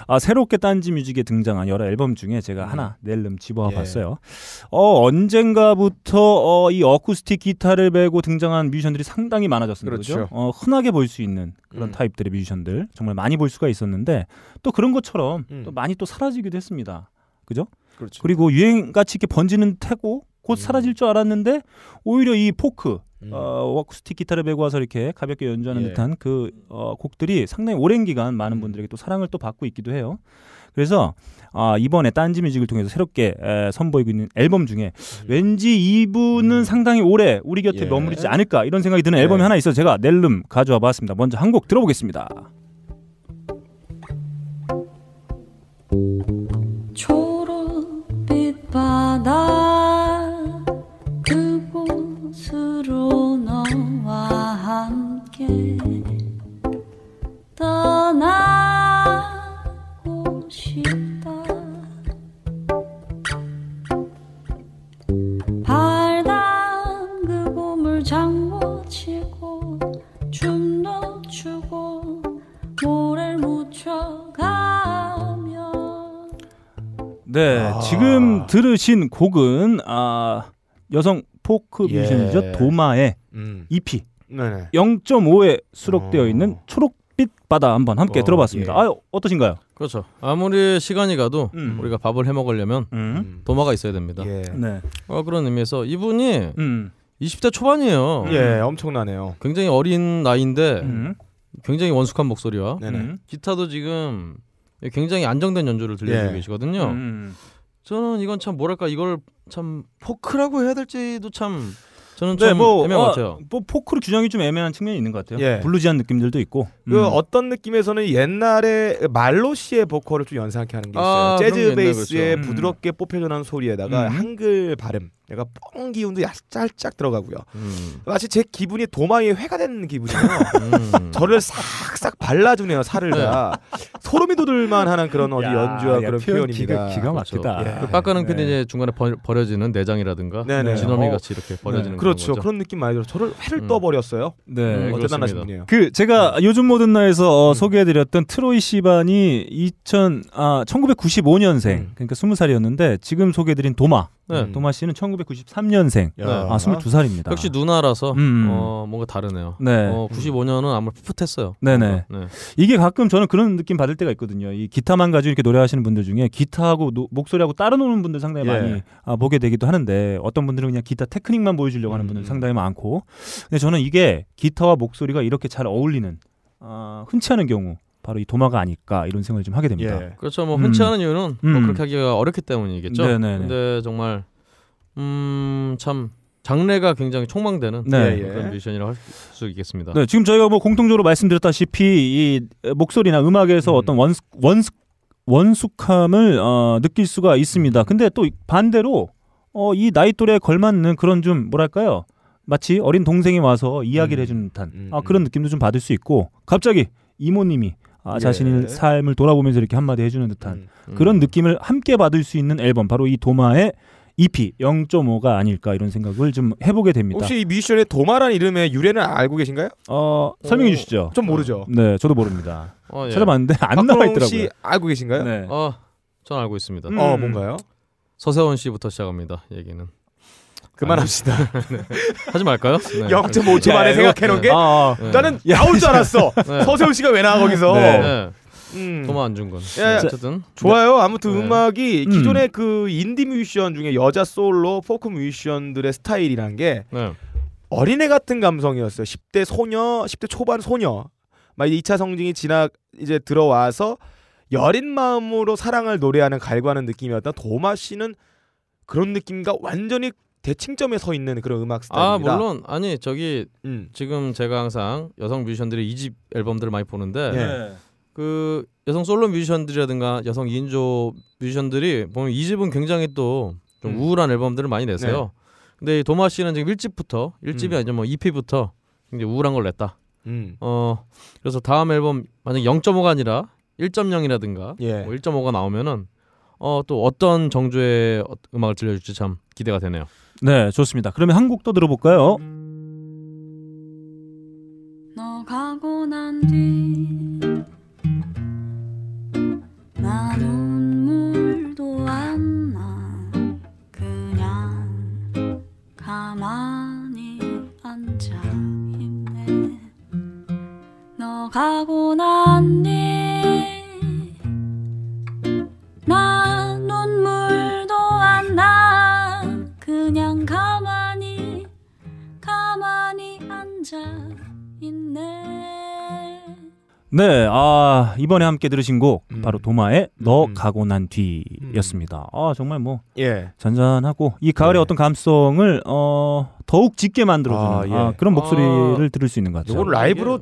아, 새롭게 딴지 뮤직에 등장한 여러 앨범 중에 제가 음. 하나 낼름 집어봤어요 예. 어 언젠가부터 어, 이 어쿠스틱 기타를 메고 등장한 뮤지션들이 상당히 많아졌습니다 그렇죠, 그죠 어, 흔하게 볼 수 있는 그런 음. 타입들의 뮤지션들 정말 많이 볼 수가 있었는데 또 그런 것처럼 음. 또 많이 또 사라지기도 했습니다 그죠? 그렇죠. 그리고 유행같이 이렇게 번지는 태고 곧 음. 사라질 줄 알았는데 오히려 이 포크 음. 어, 쿠스틱 기타를 메고 와서 이렇게 가볍게 연주하는 예. 듯한 그 어, 곡들이 상당히 오랜 기간 많은 음. 분들에게 또 사랑을 또 받고 있기도 해요. 그래서 아, 이번에 딴지 뮤직을 통해서 새롭게 에, 선보이고 있는 앨범 중에 음. 왠지 이분은 음. 상당히 오래 우리 곁에 예. 머무르지 않을까 이런 생각이 드는 예. 앨범이 하나 있어 제가 넬름 가져와 봤습니다. 먼저 한 곡 들어보겠습니다. 들으신 곡은 아 여성 포크 예. 뮤지션이죠 예. 도마의 음. EP 네네. 0.5에 수록되어 어. 있는 초록빛 바다 한번 함께 어, 들어봤습니다. 예. 아 어떠신가요? 그렇죠. 아무리 시간이 가도 음. 우리가 밥을 해 먹으려면 음. 음. 도마가 있어야 됩니다. 예. 네. 어, 그런 의미에서 이분이 20대 음. 초반이에요. 예, 엄청나네요. 굉장히 어린 나이인데 음. 굉장히 원숙한 목소리와 네네. 기타도 지금 굉장히 안정된 연주를 들려주고 예. 계시거든요. 저는 이건 참 뭐랄까 이걸 참 포크라고 해야 될지도 참 저는 네, 뭐, 애매한 것 어, 같아요. 뭐 포크 로 규정이 좀 애매한 측면이 있는 것 같아요. 예. 블루지한 느낌들도 있고. 그 음. 어떤 느낌에서는 옛날에 말로 시의 보컬을 좀 연상케 하는 게 있어요. 아, 재즈 베이스의 그렇죠. 음. 부드럽게 음. 뽑혀져 난 소리에다가 음. 한글 발음. 내가 뻥 기운도 살짝 들어가고요. 음. 마치 제 기분이 도마 위에 회가 된 기분이에요. 음. (laughs) 저를 싹싹 발라주네요 살을 다 소름이 돋을만 하는 그런 어디 야, 연주와 야, 그런 표현, 표현입니다. 기가, 기가 막히다. 그렇죠. 그 예. 빡가는 네. 이 중간에 버, 려지는 내장이라든가 네네. 진어미 어. 같이 이렇게 버려지는 네. 그렇죠. 그런 느낌 많이 들어. 저를 회를 음. 떠버렸어요. 네, 음, 어쨌든 하신 분이에요. 그 제가 네. 요즘 모든 나에서 어, 음. 소개해드렸던 트로이 시반이 2000아 1995년생 그러니까 20살이었는데 지금 소개해드린 도마. 네. 음. 도마 씨는 1993년생. 네. 아, 22살입니다. 역시 누나라서 음, 음. 어, 뭔가 다르네요. 네. 어, 95년은 아무 풋풋했어요. 네네. 네. 네. 이게 가끔 저는 그런 느낌 받을 때가 있거든요. 이 기타만 가지고 이렇게 노래하시는 분들 중에 기타하고 노, 목소리하고 따로 노는 분들 상당히 예. 많이 아, 보게 되기도 하는데 어떤 분들은 그냥 기타 테크닉만 보여주려고 하는 분들 음. 상당히 많고. 근데 저는 이게 기타와 목소리가 이렇게 잘 어울리는 아, 흔치 않은 경우. 바로 이 도마가 아닐까 이런 생각을 좀 하게 됩니다. 예. 그렇죠. 뭐 음. 흔치 않은 이유는 뭐 음. 뭐 그렇게 하기가 어렵기 때문이겠죠. 네네네. 근데 정말 음참 장래가 굉장히 촉망되는 네. 예, 예. 그런 뮤지션이라고 할 수 있겠습니다. 네, 지금 저희가 뭐 공통적으로 말씀드렸다시피 이 목소리나 음악에서 음. 어떤 원스, 원스, 원숙함을 어, 느낄 수가 있습니다. 근데 또 반대로 어, 이 나이 또래에 걸맞는 그런 좀 뭐랄까요? 마치 어린 동생이 와서 이야기를 음. 해준 듯한 음, 아, 음. 그런 느낌도 좀 받을 수 있고 갑자기 이모님이 아, 예. 자신의 예. 삶을 돌아보면서 이렇게 한마디 해주는 듯한 음, 음. 그런 느낌을 함께 받을 수 있는 앨범 바로 이 도마의 EP 0.5가 아닐까 이런 생각을 좀 해보게 됩니다. 혹시 이 뮤지션의 도마란 이름의 유래는 알고 계신가요? 어 설명해 어, 주시죠. 좀 모르죠. 어, 네, 저도 모릅니다. 어, 예. 찾아봤는데 안 나와 있더라고요. 혹시 알고 계신가요? 네. 어, 전 알고 있습니다. 음. 어, 뭔가요? 음. 서세원 씨부터 시작합니다. 얘기는. 그만합시다. (laughs) 네. 하지 말까요? 네. 0.5초 만에 생각해놓은 게 아, 아. 나는 나올 줄 알았어. (laughs) 네. 서세훈 씨가 왜 나와 거기서? 음. 도마 안준 건. 어쨌든 좋아요. 아무튼 네. 음악이 음. 기존의 그 인디 뮤지션 중에 여자 솔로 포크 뮤지션들의 스타일이란 게 네. 어린애 같은 감성이었어요. 10대 소녀, 10대 초반 소녀. 막 2차 성징이 지나 이제 들어와서 여린 마음으로 사랑을 노래하는 갈구하는 느낌이었다. 도마 씨는 그런 느낌과 완전히 대칭점에 서 있는 그런 음악 아, 스타일입니다. 아 물론 아니 저기 음. 지금 제가 항상 여성 뮤지션들의 이집 앨범들을 많이 보는데 네. 그 여성 솔로 뮤지션들이라든가 여성 인조 뮤지션들이 보면 이집은 굉장히 또좀 음. 우울한 앨범들을 많이 내세요. 네. 근데 도마 씨는 지금 1집부터 1집이 음. 아니죠 뭐 2피부터 e 이제 우울한 걸 냈다. 음. 어 그래서 다음 앨범 만약 0.5가 아니라 1.0이라든가 예. 뭐 1.5가 나오면은 어또 어떤 정조의 어, 음악을 들려줄지 참 기대가 되네요. 네, 좋습니다. 그러면 한곡더 들어볼까요? 너 가고 난뒤 가고 난뒤나 네, 아 이번에 함께 들으신 곡 음. 바로 도마의 너 음. 가고 난 뒤였습니다. 음. 아 정말 뭐 예. 잔잔하고 이 가을의 예. 어떤 감성을 어 더욱 짙게 만들어주는 아, 예. 아, 그런 목소리를 아, 들을 수 있는 것 같아요. 이걸 라이브로 예.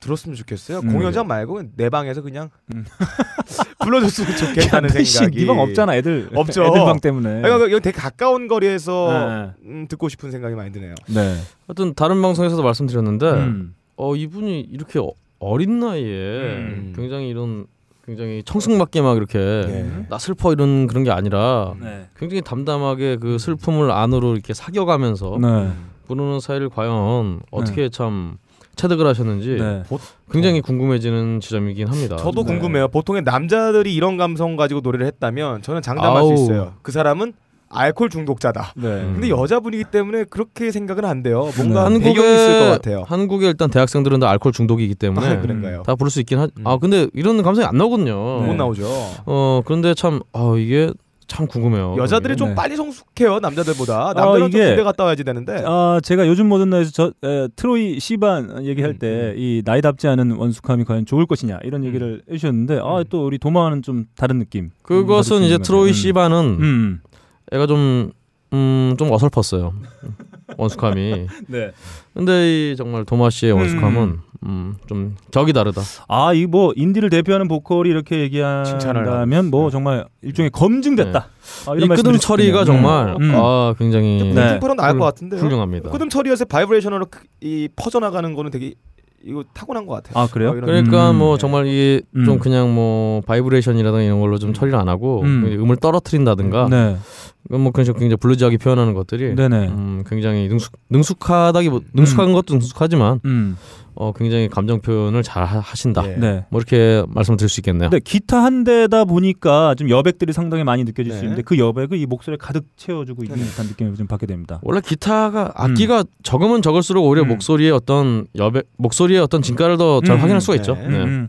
들었으면 좋겠어요. 음, 공연장 말고 내 방에서 그냥 음. (laughs) 불러줬으면 좋겠다는 (laughs) 야, 생각이. 네방 없잖아, 애들. 없죠. 애들 방 때문에. 그러니까 여기 되게 가까운 거리에서 네, 네. 음, 듣고 싶은 생각이 많이 드네요. 네. 하여튼 다른 방송에서도 말씀드렸는데, 음. 어 이분이 이렇게 어, 어린 나이에 음. 굉장히 이런 굉장히 청승맞게 막 이렇게 네. 나 슬퍼 이런 그런 게 아니라 네. 굉장히 담담하게 그 슬픔을 안으로 이렇게 사겨가면서 네. 부르는 사이를 과연 어떻게 참. 체득을 하셨는지 네. 굉장히 궁금해지는 지점이긴 합니다. 저도 네. 궁금해요. 보통의 남자들이 이런 감성 가지고 노래를 했다면 저는 장담할 아우. 수 있어요. 그 사람은 알코올 중독자다. 네. 근데 여자분이기 때문에 그렇게 생각은 안 돼요. 네. 뭔가 한국에 배 있을 것 같아요. 한국에 일단 대학생들은 다 알코올 중독이기 때문에 아, 그런가요? 다 부를 수 있긴 하. 음. 아 근데 이런 감성이 안 나오거든요. 네. 못 나오죠. 어 그런데 참 아 이게 참 궁금해요. 여자들이 좀 네. 빨리 성숙해요 남자들보다. 아, 남자는 아, 이게, 좀 군대 갔다 와야지 되는데. 아 제가 요즘 모든나에서저 에, 트로이 시반 얘기할 음, 때이 음. 나이답지 않은 원숙함이 과연 좋을 것이냐 이런 음. 얘기를 아, 음. 해주셨는데 아 또 우리 도마와는 좀 다른 느낌. 그것은 이제 트로이 시반은 음. 음. 애가 좀 음, 좀 어설펐어요. 원숙함이. (laughs) 네. 근데 이 정말 도마 씨의 음. 원숙함은 음. 음, 좀 적이 다르다. 아, 이 뭐 인디를 대표하는 보컬이 이렇게 얘기한다면 뭐 네. 정말 일종의 검증됐다. 네. 아, 이 끄듬 처리가 정말 음. 아 굉장히 네. 네. 나을 것 같은데. 훌륭합니다. 끄듬 처리에서 바이브레이션으로 그 이 퍼져나가는 거는 되게 이거 타고난 것 같아요. 아 그래요? 뭐 그러니까 음. 뭐 정말 이게 음. 좀 그냥 뭐 바이브레이션이라든가 이런 걸로 좀 처리를 안 하고 음. 뭐 을 떨어뜨린다든가 네. 그러니까 뭐 그런 식으로 굉장히 블루지하게 표현하는 것들이 네네. 음, 굉장히 능숙 능숙하다기 뭐, 능숙한 음. 것도 능숙하지만 음. 어, 굉장히 감정 표현을 잘 하신다. 예. 네. 뭐 이렇게 말씀드릴 을수 있겠네요. 네, 기타 한 대다 보니까 좀 여백들이 상당히 많이 느껴질 네. 수 있는데 그 여백을 이 목소리에 가득 채워주고 있는 네. 듯한 느낌을 좀 받게 됩니다. 원래 기타가 악기가 음. 적으면 적을수록 오히려 음. 목소리의 어떤 여백, 목소리의 어떤 진가를 더잘 음. 확인할 수가 있죠. 네. 네. 음.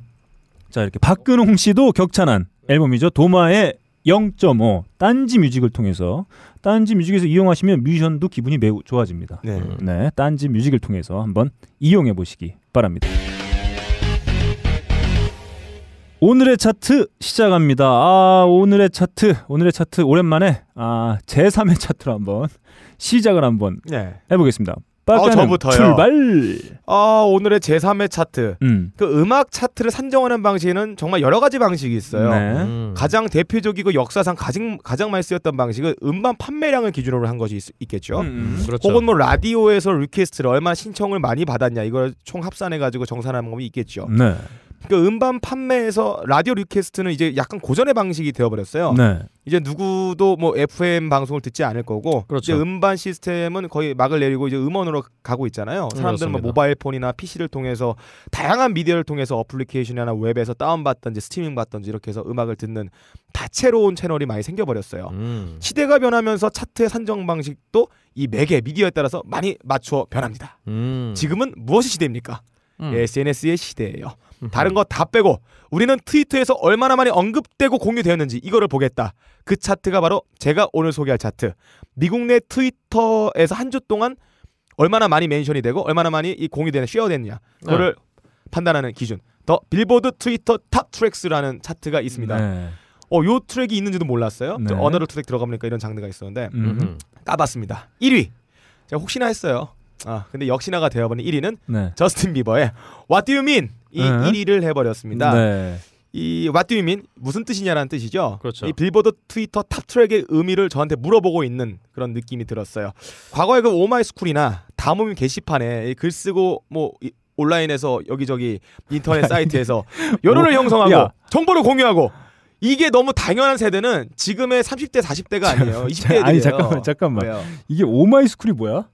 자 이렇게 박근홍 씨도 격찬한 앨범이죠. 도마의 0.5 딴지 뮤직을 통해서 딴지 뮤직에서 이용하시면 뮤지션도 기분이 매우 좋아집니다. 네. 네 딴지 뮤직을 통해서 한번 이용해 보시기 바랍니다. 오늘의 차트 시작합니다. 아, 오늘의 차트, 오늘의 차트 오랜만에 아, 제3의 차트로 한번 시작을 한번 네. 해보겠습니다. 아빠가 아, 출발. 아 오늘의 제 3의 차트. 음. 그 음악 차트를 산정하는 방식에는 정말 여러 가지 방식이 있어요. 네. 음. 가장 대표적이고 역사상 가장 가장 많이 쓰였던 방식은 음반 판매량을 기준으로 한 것이 있, 겠죠 음, 음. 음. 그렇죠. 혹은 뭐 라디오에서 리퀘스트를 얼마 신청을 많이 받았냐 이걸 총 합산해 가지고 정산한 방법이 있겠죠. 네. 그러니까 음반 판매에서 라디오 리퀘스트는 이제 약간 고전의 방식이 되어버렸어요. 네. 이제 누구도 뭐 FM 방송을 듣지 않을 거고 그렇죠. 이제 음반 시스템은 거의 막을 내리고 이제 음원으로 가고 있잖아요. 사람들은 뭐 모바일 폰이나 PC를 통해서 다양한 미디어를 통해서 어플리케이션이나 웹에서 다운받던지 스트리밍 받던지 이렇게 해서 음악을 듣는 다채로운 채널이 많이 생겨버렸어요. 음. 시대가 변하면서 차트의 산정 방식도 이 맥의 미디어에 따라서 많이 맞춰 변합니다. 음. 지금은 무엇이 시대입니까? 음. SNS의 시대예요. 다른 거 다 빼고 우리는 트위터에서 얼마나 많이 언급되고 공유되었는지 이거를 보겠다. 그 차트가 바로 제가 오늘 소개할 차트. 미국 내 트위터에서 한 주 동안 얼마나 많이 멘션이 되고 얼마나 많이 이 공유되는 쉐어됐냐 네. 그거를 네. 판단하는 기준. 더 빌보드 트위터 탑 트랙스라는 차트가 있습니다. 네. 어, 요 트랙이 있는지도 몰랐어요. 네. 언어를 트랙 들어가보니까 이런 장르가 있었는데 음흠. 까봤습니다. 1위. 제가 혹시나 했어요. 아 근데 역시나가 되어버린 1위는 네. 저스틴 비버의 What Do You Mean? 이 1위를 해버렸습니다. 네. 이 What do 무슨 뜻이냐라는 뜻이죠. 그렇죠. 이 빌보드 트위터 탑 트랙의 의미를 저한테 물어보고 있는 그런 느낌이 들었어요. 과거에 그 오마이스쿨이나 다모임 게시판에 글 쓰고 뭐 온라인에서 여기저기 인터넷 (laughs) 사이트에서 여론을 형성하고 야. 정보를 공유하고 이게 너무 당연한 세대는 지금의 30대 40대가 아니에요. 20대들이에요. (laughs) 아니 잠깐만 잠깐만. 왜요? 이게 오마이스쿨이 뭐야?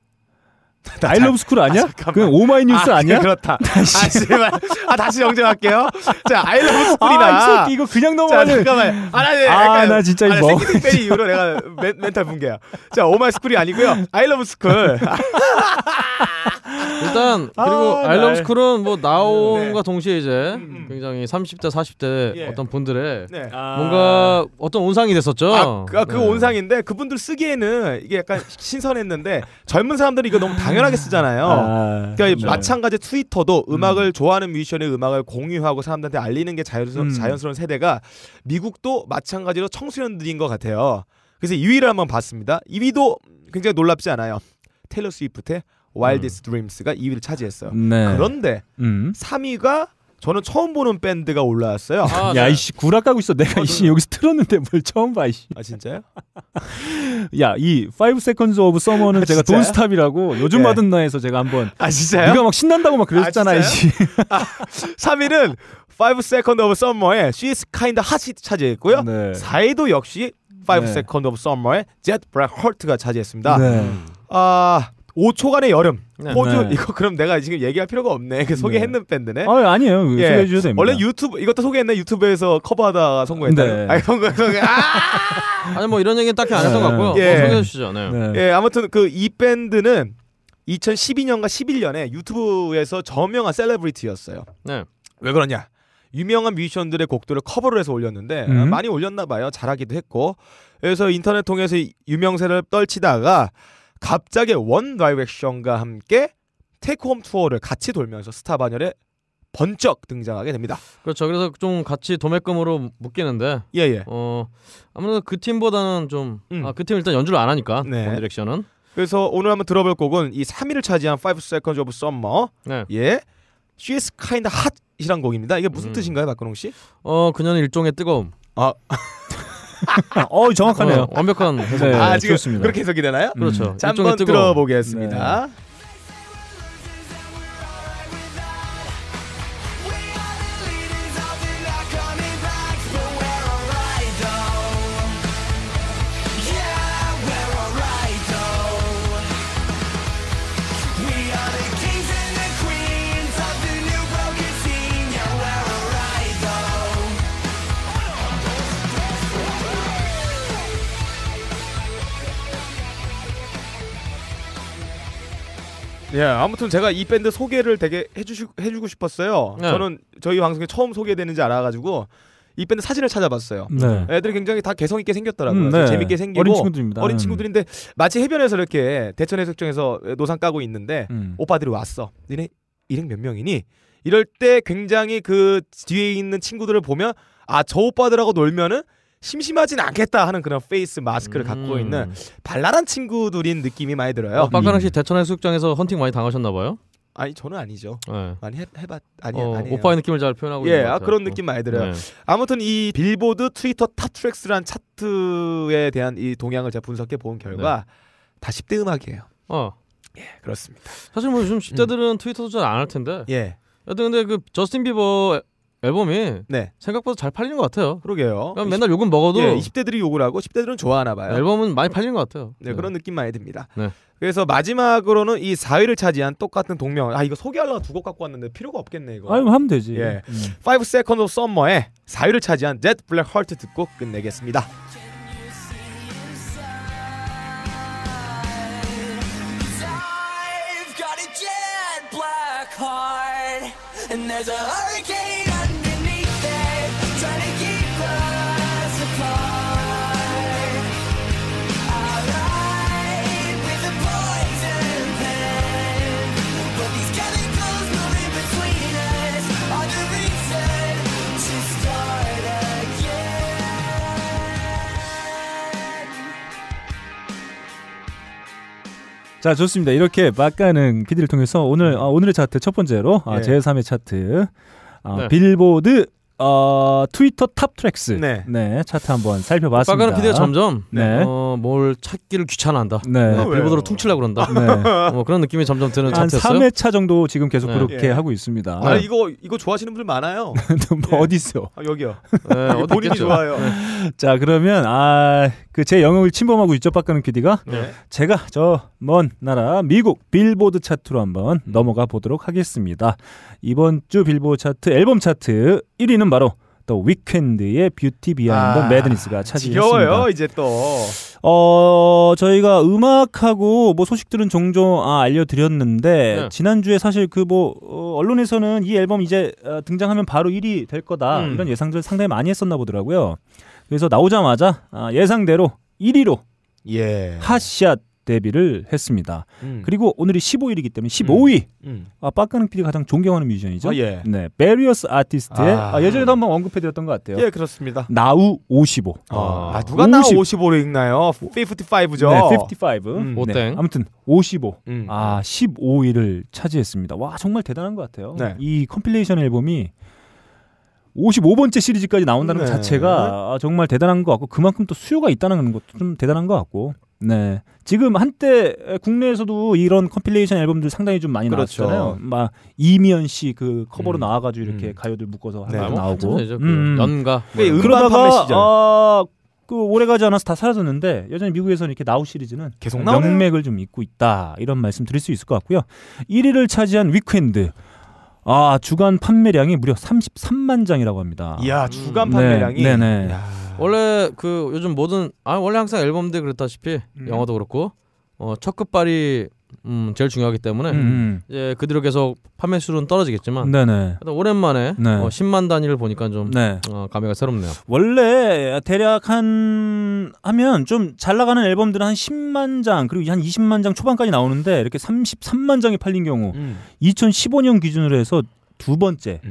아이러브 (laughs) 스쿨 아니야? 아, 그 오마이뉴스 oh 아, 니야 그렇다. (laughs) 다시 아, 아 다시 정정할게요. 자, 아이러브 스쿨이나 아, 이거 그냥 넘어가는. 잠깐만. 아, 나, 아, 나 진짜 아, 이거. 아, 뭐. 새끼 이후로 내가 멘, 멘탈 붕괴야. 자, 오마이 oh 스쿨이 아니고요. 아이러브 스쿨. (laughs) 일단 아, 그리고 아, 아일럼 스쿨은 뭐 나온과 네. 동시에 이제 음, 음. 굉장히 30대 40대 예. 어떤 분들의 네. 아. 뭔가 아. 어떤 온상이 됐었죠. 아, 그, 아, 그 네. 온상인데 그분들 쓰기에는 이게 약간 신선했는데 젊은 사람들이 이거 너무 당연하게 쓰잖아요. 그러니까 그렇죠. 마찬가지 트위터도 음악을 음. 좋아하는 뮤지션의 음악을 공유하고 사람들한테 알리는 게 자연스러운, 음. 자연스러운 세대가 미국도 마찬가지로 청소년들인 것 같아요. 그래서 2위를 한번 봤습니다. 2위도 굉장히 놀랍지 않아요. 테일러 스위프트의 와일디스 드림스가 2위를 차지했어요. 네. 그런데 음. 3위가 저는 처음 보는 밴드가 올라왔어요. 아, 아 야 네. 이씨 구락하고 있어. 내가 어, 이씨 네. 여기서 틀었는데 뭘 처음 봐 이씨. 아 진짜요? (laughs) 야 이 5 Seconds of Summer는 아, 제가 돈스탑이라고 요즘 네. 받은 나에서 제가 한번 아 진짜요? 네가 막 신난다고 막 그랬잖아 아, 이씨. 아, 3위는 5 Seconds of Summer의 She's Kinda h o t 차지했고요. 네. 4위도 역시 5 네. Seconds of Summer의 Jet Black Heart가 차지했습니다. 네. 아 5초간의 여름. 네. 호주 네. 이거 그럼 내가 지금 얘기할 필요가 없네. 그 소개했는 네. 밴드네. 아 아니에요. 예. 소개해 주셔도 됩니다. 원래 유튜브 이것도 소개했네. 유튜브에서 커버하다 성공했다. 네. 아니 성공 성공. 아! (laughs) 아니 뭐 이런 얘기는 딱히 안 했던 것 네. 같고요. 예. 어, 뭐 소개해 주시죠. 네. 예 아무튼 그 이 밴드는 2012년과 11년에 유튜브에서 저명한 셀레브리티였어요. 네. 왜 그러냐? 유명한 뮤지션들의 곡들을 커버를 해서 올렸는데 음. 많이 올렸나 봐요. 잘하기도 했고. 그래서 인터넷 통해서 유명세를 떨치다가 갑자기 원 다이렉션과 함께 테이크홈 투어를 같이 돌면서 스타 반열에 번쩍 등장하게 됩니다. 그렇죠. 그래서 좀 같이 도매금으로 묶이는데 예예. 예. 어 아무래도 그 팀보다는 좀 그팀 음. 아, 그 일단 연주를 안 하니까 네. 원 디렉션은. 그래서 오늘 한번 들어볼 곡은 이 3위를 차지한 5 Seconds of Summer. 네. 예. She's Kinda Hot이란 곡입니다. 이게 무슨 음. 뜻인가요, 박근홍 씨? 어 그녀는 일종의 뜨거움. 아 (laughs) 어 정확하네요. 어, 완벽한 해석. 네, 아 지금 좋습니다. 그렇게 해석이 되나요? 그렇죠. 음. 자, 한번 들어보겠습니다. 네. 예, 아무튼 제가 이 밴드 소개를 되게 해주시, 해주고 싶었어요. 네. 저는 저희 방송에 처음 소개되는지 알아가지고 이 밴드 사진을 찾아봤어요. 음. 네. 애들이 굉장히 다 개성 있게 생겼더라고요. 음, 네. 재밌게 생기고 어린 친구들입니다. 어린 음. 친구들인데 마치 해변에서 이렇게 대천 해수욕장에서 노상 까고 있는데 음. 오빠들이 왔어. 니네 일행 몇 명이니? 이럴 때 굉장히 그 뒤에 있는 친구들을 보면 아 저 오빠들하고 놀면은 심심하진 않겠다 하는 그런 페이스 마스크를 음. 갖고 있는 발랄한 친구들인 느낌이 많이 들어요. 어, 가랑씨 음. 대천 해수욕장에서 헌팅 많이 당하셨나 봐요? 아니 저는 아니죠. 네. 많이 해, 해봤 아니 어, 아니 오빠의 느낌을 잘 표현하고 예, 아, 그런 느낌 많이 들어요. 네. 아무튼 이 빌보드 트위터 탑트랙스란 차트에 대한 이 동향을 제가 분석해 본 결과 네. 다 10대 음악이에요. 어. 예, 그렇습니다. 사실 뭐 요즘 10대들은 음. 트위터도 잘 안 할 텐데. 예. 여튼 근데 그 저스틴 비버 앨범이 네. 생각보다 잘 팔리는 것 같아요. 그러게요. 그러 그러니까 맨날 욕은 먹어도 예, 20대들이 욕을 하고 10대들은 좋아하나 봐요. 앨범은 많이 팔리는 것 같아요. 네, 네. 그런 느낌 많이 듭니다. 네. 그래서 마지막으로는 이 4위를 차지한 똑같은 동명. 아 이거 소개하려고 두곡 갖고 왔는데 필요가 없겠네 이거. 아 이거 하면 되지. 예. 음. 5 Seconds of Summer에 4위를 차지한 d e a Black Heart 듣고 끝내겠습니다. and there's a hurricane 자, 좋습니다. 이렇게 막가는 PD를 통해서 오늘, 음. 아, 오늘의 차트 첫 번째로 아, 예. 제3의 차트 아, 네. 빌보드 어, 트위터 탑 트랙스 네. 네. 차트 한번 살펴봤습니다. 빠가는 피디가 점점 네. 네. 어, 뭘 찾기를 귀찮아한다. 네. 아, 빌보드로 퉁치려 그런다. 네. 어, (laughs) 그런 느낌이 점점 드는 차트였어요. 한 3회차 정도 지금 계속 네. 그렇게 예. 하고 있습니다. 아 네. 이거 이거 좋아하시는 분들 많아요. (laughs) 뭐 예. 어디 있어? 아, 여기요. 여기 (laughs) 본인이 좋아요. 자 그러면 아그 제 영역을 침범하고 있죠 빠가는 피디가 제가 저 먼 나라 미국 빌보드 차트로 한번 음. 넘어가 보도록 하겠습니다. 이번 주 빌보드 차트 앨범 차트 1위는 1위는 바로 또 위켄드의 뷰티 비하인드 아, 매드니스가 차지했습니다. 지겨워요 이제 또. 어 저희가 음악하고 뭐 소식들은 종종 아, 알려드렸는데 네. 지난주에 사실 그뭐 어, 언론에서는 이 앨범 이제 어, 등장하면 바로 1위 될 거다 음. 이런 예상들을 상당히 많이 했었나 보더라고요. 그래서 나오자마자 아, 예상대로 1위로 예. 핫샷 데뷔를 했습니다. 음. 그리고 오늘이 15일이기 때문에 15위. 음. 음. 아, 빡가능 PD 가장 존경하는 뮤지션이죠. 아, 예. 네. 베리어스 아티스트의 아. 아, 예전에도 한번 언급해 드렸던 것 같아요. 예, 그렇습니다. 나우 55. 아, 아 누가 50. 나우 55로 읽나요? 55죠. 네, 55. 음. 네. 아무튼 55. 음. 아, 15위를 차지했습니다. 와, 정말 대단한 것 같아요. 네. 이 컴필레이션 앨범이 55번째 시리즈까지 나온다는 네. 자체가 아, 정말 대단한 것 같고 그만큼 또 수요가 있다는 것도 좀 대단한 것 같고 네. 지금 한때 국내에서도 이런 컴필레이션 앨범들 상당히 좀 많이 그렇죠. 나왔잖아요. 막 이미연 씨 그 커버로 음. 나와가지고 이렇게 음. 가요들 묶어서 네, 뭐 나오고 음. 그 연가 뭐 그러다가 아, 그 오래 가지 않아서 다 사라졌는데 여전히 미국에서는 이렇게 나우 시리즈는 계속 나오네요. 명맥을 좀 잇고 있다 이런 말씀 드릴 수 있을 것 같고요. 1위를 차지한 위크엔드. 아 주간 판매량이 무려 33만 장이라고 합니다. 이야 주간 음. 판매량이. 네, 네, 네. 원래 그 요즘 모든 아 원래 항상 앨범들 그렇다시피 음. 영화도 그렇고 어, 첫 끝발이 음, 제일 중요하기 때문에 음. 음. 이제 그대로 계속 판매 수는 떨어지겠지만 네네. 오랜만에 네. 어, 10만 단위를 보니까 좀 네. 어, 감회가 새롭네요. 원래 대략 한 하면 좀 잘 나가는 앨범들은 한 10만 장 그리고 한 20만 장 초반까지 나오는데 이렇게 33만 장이 팔린 경우 음. 2015년 기준으로 해서 두 번째라고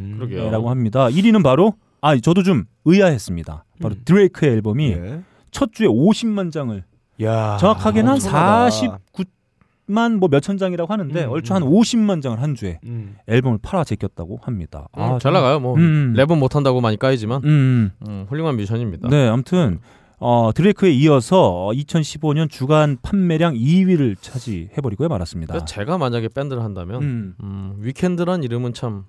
음. 합니다. 1위는 바로 아 저도 좀 의아했습니다. 바로 음. 드레이크의 앨범이 예. 첫 주에 50만 장을 야, 정확하게는 한 49만 뭐 몇 천 장이라고 하는데 음, 얼추 음. 한 50만 장을 한 주에 음. 앨범을 팔아 제꼈다고 합니다. 음, 아, 잘 나가요. 뭐 랩은 못 한다고 많이 까이지만 훌륭한 뮤지션입니다. 네, 아무튼 어, 드레이크에 이어서 2015년 주간 판매량 2위를 차지해버리고요 말았습니다. 그러니까 제가 만약에 밴드를 한다면 음. 음, 위켄드란 이름은 참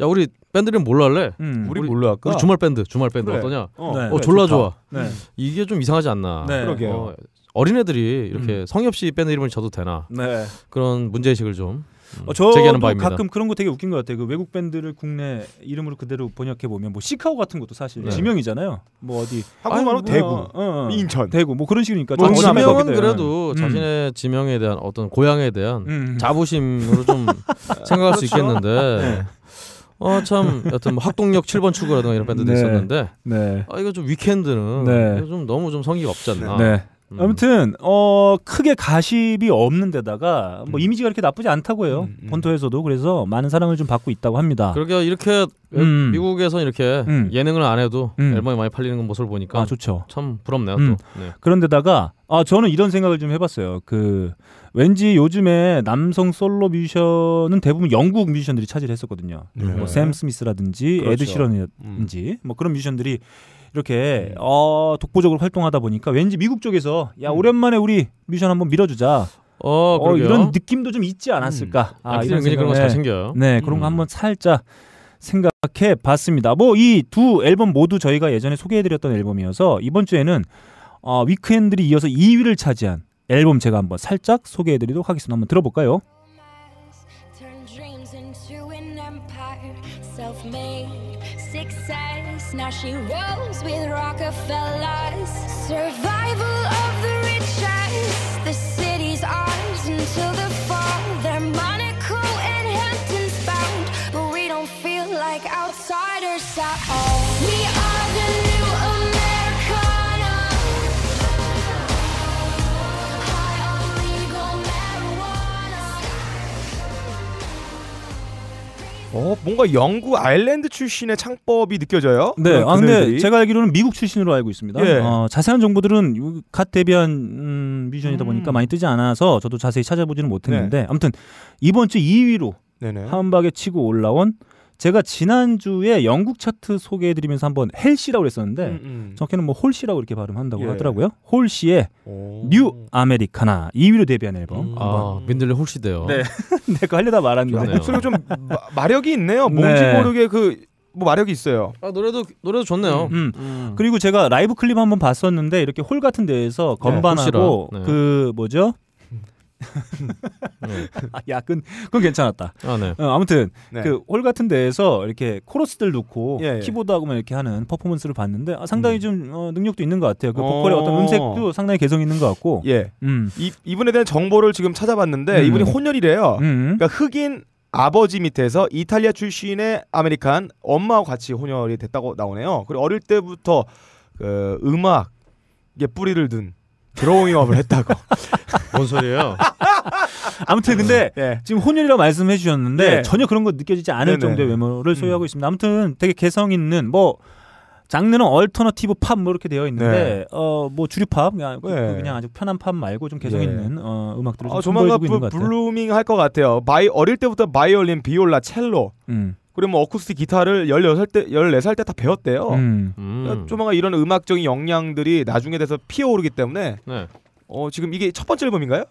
야 우리 밴드는 뭘로 할래? 음. 우리, 우리 뭘로 할까? 우리 주말 밴드 주말 밴드 그래. 어떠냐? 어, 네. 어 졸라 좋아. 네. 이게 좀 이상하지 않나? 네. 그러게요. 어, 린애들이 이렇게 음. 성의 없이 밴드 이름을 쳐도 되나? 네. 그런 문제 의식을 좀 음, 어, 저도 가끔 그런 거 되게 웃긴 것 같아요. 그 외국 밴드를 국내 이름으로 그대로 번역해 보면 뭐 시카고 같은 것도 사실 네. 지명이잖아요. 뭐 어디 한국말로 뭐, 대구, 어, 어, 어, 인천, 대구 뭐 그런 식이니까. 뭐 지명은 그래도 음. 자신의 지명에 대한 어떤 고향에 대한 음. 자부심으로 좀 (laughs) 생각할 그렇죠? 수 있겠는데. 네. 어, 참, 여튼 뭐 학동역 7번 출구라든가 이런 밴드도 네. 있었는데, 네. 아, 이거 좀 위켄드는 네. 이거 좀 너무 좀 성의가 없지 않나. 네. 음. 아무튼 어 크게 가십이 없는 데다가 뭐 음. 이미지가 그렇게 나쁘지 않다고 해요 음, 음, 본토에서도 그래서 많은 사랑을 좀 받고 있다고 합니다. 그러게 이렇게 음. 미국에서 이렇게 음. 예능을 안 해도 앨범이 많이 팔리는 모습을 보니까 아, 좋죠. 참 부럽네요. 또. 네. 그런데다가 아 저는 이런 생각을 좀 해봤어요. 그 왠지 요즘에 남성 솔로 뮤지션은 대부분 영국 뮤지션들이 차지를 했었거든요. 네. 뭐샘 스미스라든지 그렇죠. 에드 시런이라든지 음. 뭐 그런 뮤지션들이 이렇게 음. 어, 독보적으로 활동하다 보니까 왠지 미국 쪽에서 야 음. 오랜만에 우리 뮤지션 한번 밀어주자. 어, 어 이런 느낌도 좀 있지 않았을까? 음. 아, 아 이런 그런 거잘 챙겨요. 네, 그런 거 음. 한번 살짝 생각해 봤습니다. 뭐 이 두 앨범 모두 저희가 예전에 소개해드렸던 앨범이어서 이번 주에는 어, 위크엔들이 이어서 2위를 차지한 앨범 제가 한번 살짝 소개해드리도록 하겠습니다. 한번 들어볼까요? o 어, 뭔가 영국 아일랜드 출신의 창법이 느껴져요. 네, 아, 근데 제가 알기로는 미국 출신으로 알고 있습니다. 예. 어, 자세한 정보들은 갓 데뷔한 음, 뮤지션이다 보니까 음. 많이 뜨지 않아서 저도 자세히 찾아보지는 못했는데 네. 아무튼 이번 주 2위로 네네. 한박에 치고 올라온 제가 지난주에 영국 차트 소개해드리면서 한번 헬시라고 그랬었는데 음, 음. 정확히는 뭐 홀시라고 이렇게 발음한다고 예. 하더라고요. 홀시의 오. 뉴 아메리카나 2위로 데뷔한 앨범. 음. 아 민들레 홀시대요. 네, (laughs) 내가 하려다 말았는데 목소리가 네. 좀 마, 마력이 있네요. 네. 뭔지 네. 모르게 그. 뭐 마력이 있어요. 아, 노래도 노래도 좋네요. 음, 음. 음, 그리고 제가 라이브 클립 한번 봤었는데 이렇게 홀 같은 데에서 네, 건반하고 네, 네. 그 뭐죠 음. 네. (laughs) 아, 야, 그 그건 괜찮았다. 아, 네. 어, 아무튼 네. 그홀 같은 데에서 이렇게 코러스들 놓고 예, 예. 키보드하고만 이렇게 하는 퍼포먼스를 봤는데 아, 상당히 음. 좀 어, 능력도 있는 것 같아요. 그 보컬의 어. 어떤 음색도 상당히 개성 있는 것 같고. 예. 음. 이 이분에 대한 정보를 지금 찾아봤는데 음. 이분이 혼혈이래요. 음. 그러니까 흑인 아버지 밑에서 이탈리아 출신의 아메리칸 엄마와 같이 혼혈이 됐다고 나오네요. 그리고 어릴 때부터 그 음악 뿌리를 둔 드로잉업을 했다고. (laughs) 뭔 소리예요? 아무튼 근데 음. 네. 지금 혼혈이라고 말씀해 주셨는데 네. 전혀 그런 거 느껴지지 않을 네네. 정도의 외모를 소유하고 음. 있습니다. 아무튼 되게 개성 있는 뭐 장르는 얼터너티브 팝뭐 이렇게 되어 있는데 네. 어뭐 주류 팝 그냥, 그 네. 그냥 아주 편한 팝 말고 좀 개성 네. 있는 네. 어 음악들을 어, 좀 아, 조만간 부, 있는 것 같아요. 블루밍 할 것 같아요. 마이 어릴 때부터 바이올린, 비올라, 첼로 음. 그리고 뭐 어쿠스틱 기타를 16대, 14살 때 다 배웠대요. 음. 그 조만간 이런 음악적인 역량들이 나중에 돼서 피어오르기 때문에 네. 어, 지금 이게 첫 번째 앨범인가요?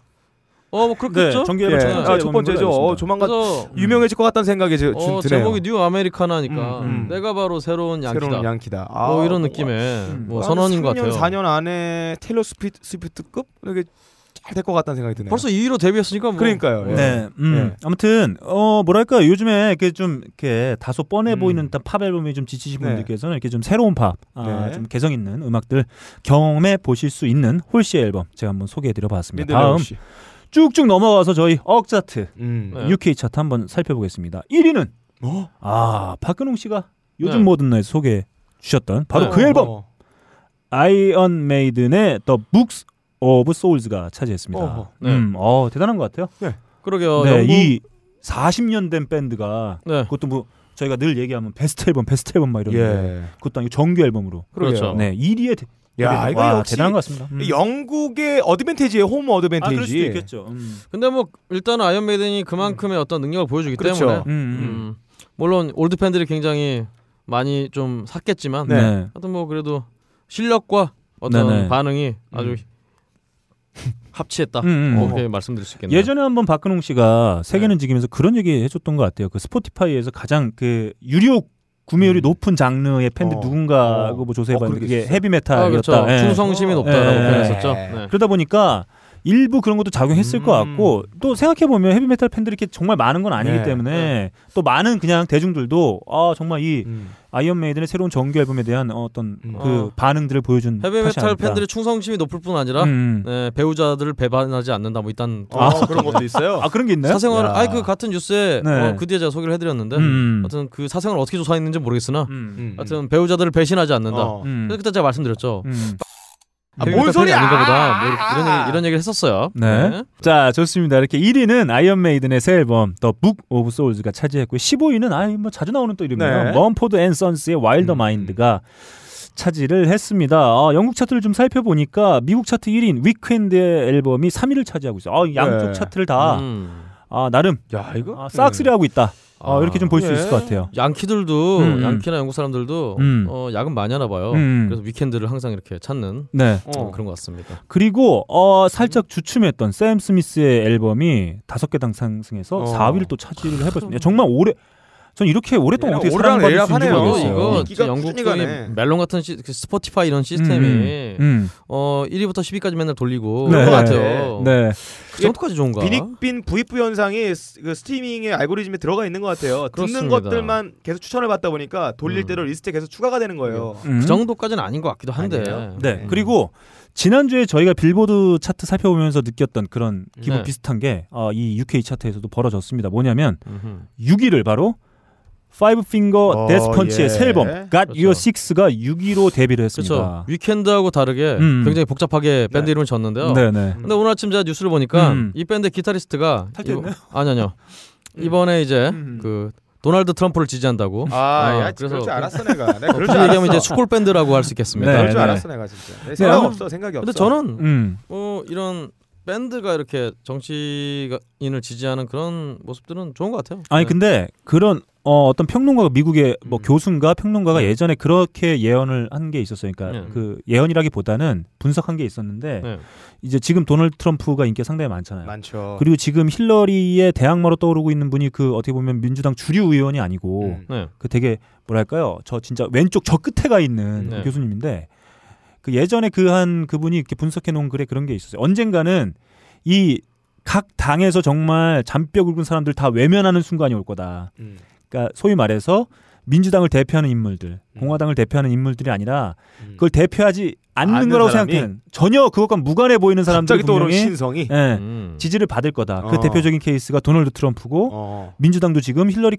어, 뭐 그렇겠죠. 네, 정규 앨범 네. 아, 첫 번째죠. 어, 조만간 유명해질 것 같다는 생각이 지, 어, 드네요. 제목이 뉴 아메리카나니까 음, 음. 내가 바로 새로운 양키다. 새로운 양키다. 뭐 아, 뭐 이런 느낌의 아, 뭐 선언인 것 같아요. 4년 안에 테일러 스피트, 스피트 잘될것 같다는 생각이 드네요. 벌써 2위로 데뷔했으니까 뭐. 그러니까요. 음. 예. 네. 음. 예. 아무튼 어 뭐랄까 요즘에 이렇게 좀 이렇게 다소 뻔해 음. 보이는 팝 앨범이 좀 지치신 네. 분들께서는 이렇게 좀 새로운 팝, 아, 네. 좀 개성 있는 음악들 경험해 보실 수 있는 홀씨 앨범 제가 한번 소개해드려봤습니다. 다음 쭉쭉 넘어가서 저희 억차트 음. 네. UK 차트 한번 살펴보겠습니다. 1위는 뭐? 아 박근홍 씨가 요즘 모든 날 소개 주셨던 바로 그 앨범. 어. 아이언 메이든의 The Books 오브 소울즈가 차지했습니다. 어허, 네. 음, 어, 대단한 것 같아요. 네. 그러게요. 네, 영국... 이 40년 된 밴드가 네. 그것도 뭐 저희가 늘 얘기하면 베스트 앨범, 베스트 앨범 막이러 예. 그것도 정규 앨범으로. 그렇죠. 네, 1위에 대... 야, 이거 와, 대단한 것 같습니다. 음. 영국의 어드밴티지의 홈 어드밴티지. 아, 그럴 수도 있겠죠. 음. 근데 뭐 일단 아이언 메이든이 그만큼의 음. 어떤 능력을 보여주기 그렇죠. 때문에 음, 음, 음. 음. 물론 올드 팬들이 굉장히 많이 좀 샀겠지만 네. 네. 하여튼 뭐 그래도 실력과 어떤 네네. 네. 반응이 아주 (laughs) 합치했다. 음, 음, 음. 그렇게 말씀드릴 수 있겠네요. 예전에 한번 박근홍 씨가 세계는 네. 지기면서 그런 얘기 해줬던 것 같아요. 그 스포티파이에서 가장 그 유료 구매율이 음. 높은 장르의 팬들 어. 누군가 어. 뭐 조사해봤는데 어, 그게 예, 헤비메탈이었다. 아, 그렇죠. 예. 충성심이 높다라고 예. 표현했었죠. 예. 네. 그러다 보니까 일부 그런 것도 작용했을 음. 것 같고 또 생각해 보면 헤비메탈 팬들이 이렇게 정말 많은 건 아니기 네. 때문에 네. 또 많은 그냥 대중들도 아 정말 이 음. 아이언 메이든의 새로운 정규 앨범에 대한 어떤 음. 그 아. 반응들을 보여준 헤비메탈 팬들의 충성심이 높을 뿐 아니라 음, 음. 네, 배우자들을 배반하지 않는다 뭐 일단 아, 아 그런 것도 있어요. 아 그런 게 있나요? 사생활 아이 그 같은 뉴스에 네. 어, 그 뒤에 제가 소개를 해드렸는데 음. 하여튼 음. 그 사생활 어떻게 조사했는지 모르겠으나 하여튼 배우자들을 배신하지 않는다. 어. 그래서 그때 제가 말씀드렸죠. 아, 네, 그러니까 뭔 소리야? 아닌가 보다. 뭐 아, 아, 이런, 아. 얘기, 이런 얘기를 했었어요. 네. 네. 자, 좋습니다. 이렇게 1위는 아이언 메이든의 새 앨범 더 북 오브 소울즈가 차지했고 15위는 아이 뭐 자주 나오는 또 이름이에요. 네. 먼포드 앤 선스의 와일더 마인드가 차지를 했습니다. 아, 영국 차트를 좀 살펴보니까 미국 차트 1위인 위크엔드의 앨범이 3위를 차지하고 있어요. 아, 양쪽 네. 차트를 다 음. 아, 나름 야, 이거 아, 싹쓸이 하고 있다. 어, 아, 이렇게 좀 볼수 예. 있을 것 같아요. 양키들도 음, 음. 양키나 영국 사람들도 음. 어, 야근 많이 하나 봐요. 음. 음. 그래서 위켄드를 항상 이렇게 찾는 네. 어, 어, 그런 것 같습니다. 그리고 어, 살짝 주춤했던 샘 스미스의 앨범이 다섯 개당 상승해서 어. 4위를 또 차지를 해봤습니다. 아, 정말 오래 전 이렇게 오랫동안 어떻게 사랑받을 수 있는지 모르겠어요. 이거 어, 영국 쪽이 그 멜론 같은 시, 그 스포티파이 이런 시스템이 음, 어 1위부터 10위까지 맨날 돌리고 네. 그런 것 같아요. 네. 네. 그 정도까지 좋은가? 빈익빈 부익부 현상이 그스트밍의 알고리즘에 들어가 있는 것 같아요. 그렇습니다. 것들만 계속 추천을 받다 보니까 돌릴 음. 대로 리스트에 계속 추가가 되는 거예요. 음. 음. 그 정도까지는 아닌 것 같기도 한데. 아니에요? 네. 네. 네. 그리고 지난주에 저희가 빌보드 차트 살펴보면서 느꼈던 그런 기분 네. 비슷한 게이 어, UK 차트에서도 벌어졌습니다. 뭐냐면 음흠. 6위를 바로 파이브 핑거 데스펀치의 새 앨범 God 그렇죠. Your s 가 6위로 데뷔를 했습니다. 그렇죠. 위켄드하고 다르게 음. 굉장히 복잡하게 밴드 네. 이름을 졌는데요. 네네. 네. 근데 오늘 아침 제가 뉴스를 보니까 음. 이 밴드 기타리스트가 탈 아니 아니요. 음. 이번에 이제 음. 그 도널드 트럼프를 지지한다고. 아, 어, 야, 그래서 그 (laughs) 어, 그럴 줄 알았어 내가. 내가 그럴 줄 얘기하면 이제 축골 밴드라고 할 수 있겠습니다. 네, 그럴 네. 줄 알았어 내가 진짜. 네, 생각 없어 생각이 없어. 근데 저는 음. 어, 이런 밴드가 이렇게 정치인을 지지하는 그런 모습들은 좋은 것 같아요. 아니 네. 근데 그런 어, 어떤 평론가가 미국의 뭐 음. 교수인가 평론가가 네. 예전에 그렇게 예언을 한 게 있었어요. 그러니까 네. 그 예언이라기보다는 분석한 게 있었는데 네. 이제 지금 도널드 트럼프가 인기가 상당히 많잖아요. 많죠. 그리고 지금 힐러리의 대항마로 떠오르고 있는 분이 그 어떻게 보면 민주당 주류 의원이 아니고 음. 네. 그 되게 뭐랄까요? 저 진짜 왼쪽 저 끝에 가 있는 네. 교수님인데 그 예전에 그 한 그분이 이렇게 분석해 놓은 글에 그런 게 있었어요. 언젠가는 이 각 당에서 정말 잔뼈 굵은 사람들 다 외면하는 순간이 올 거다. 음. 그러니까 소위 말해서 민주당을 대표하는 인물들, 음. 공화당을 대표하는 인물들이 아니라 음. 그걸 대표하지 않는 거라고 생각하는 전혀 그것과 무관해 보이는 사람들이 분 신성이 예, 음. 지지를 받을 거다. 그 어. 그 대표적인 케이스가 도널드 트럼프고 어. 민주당도 지금 힐러리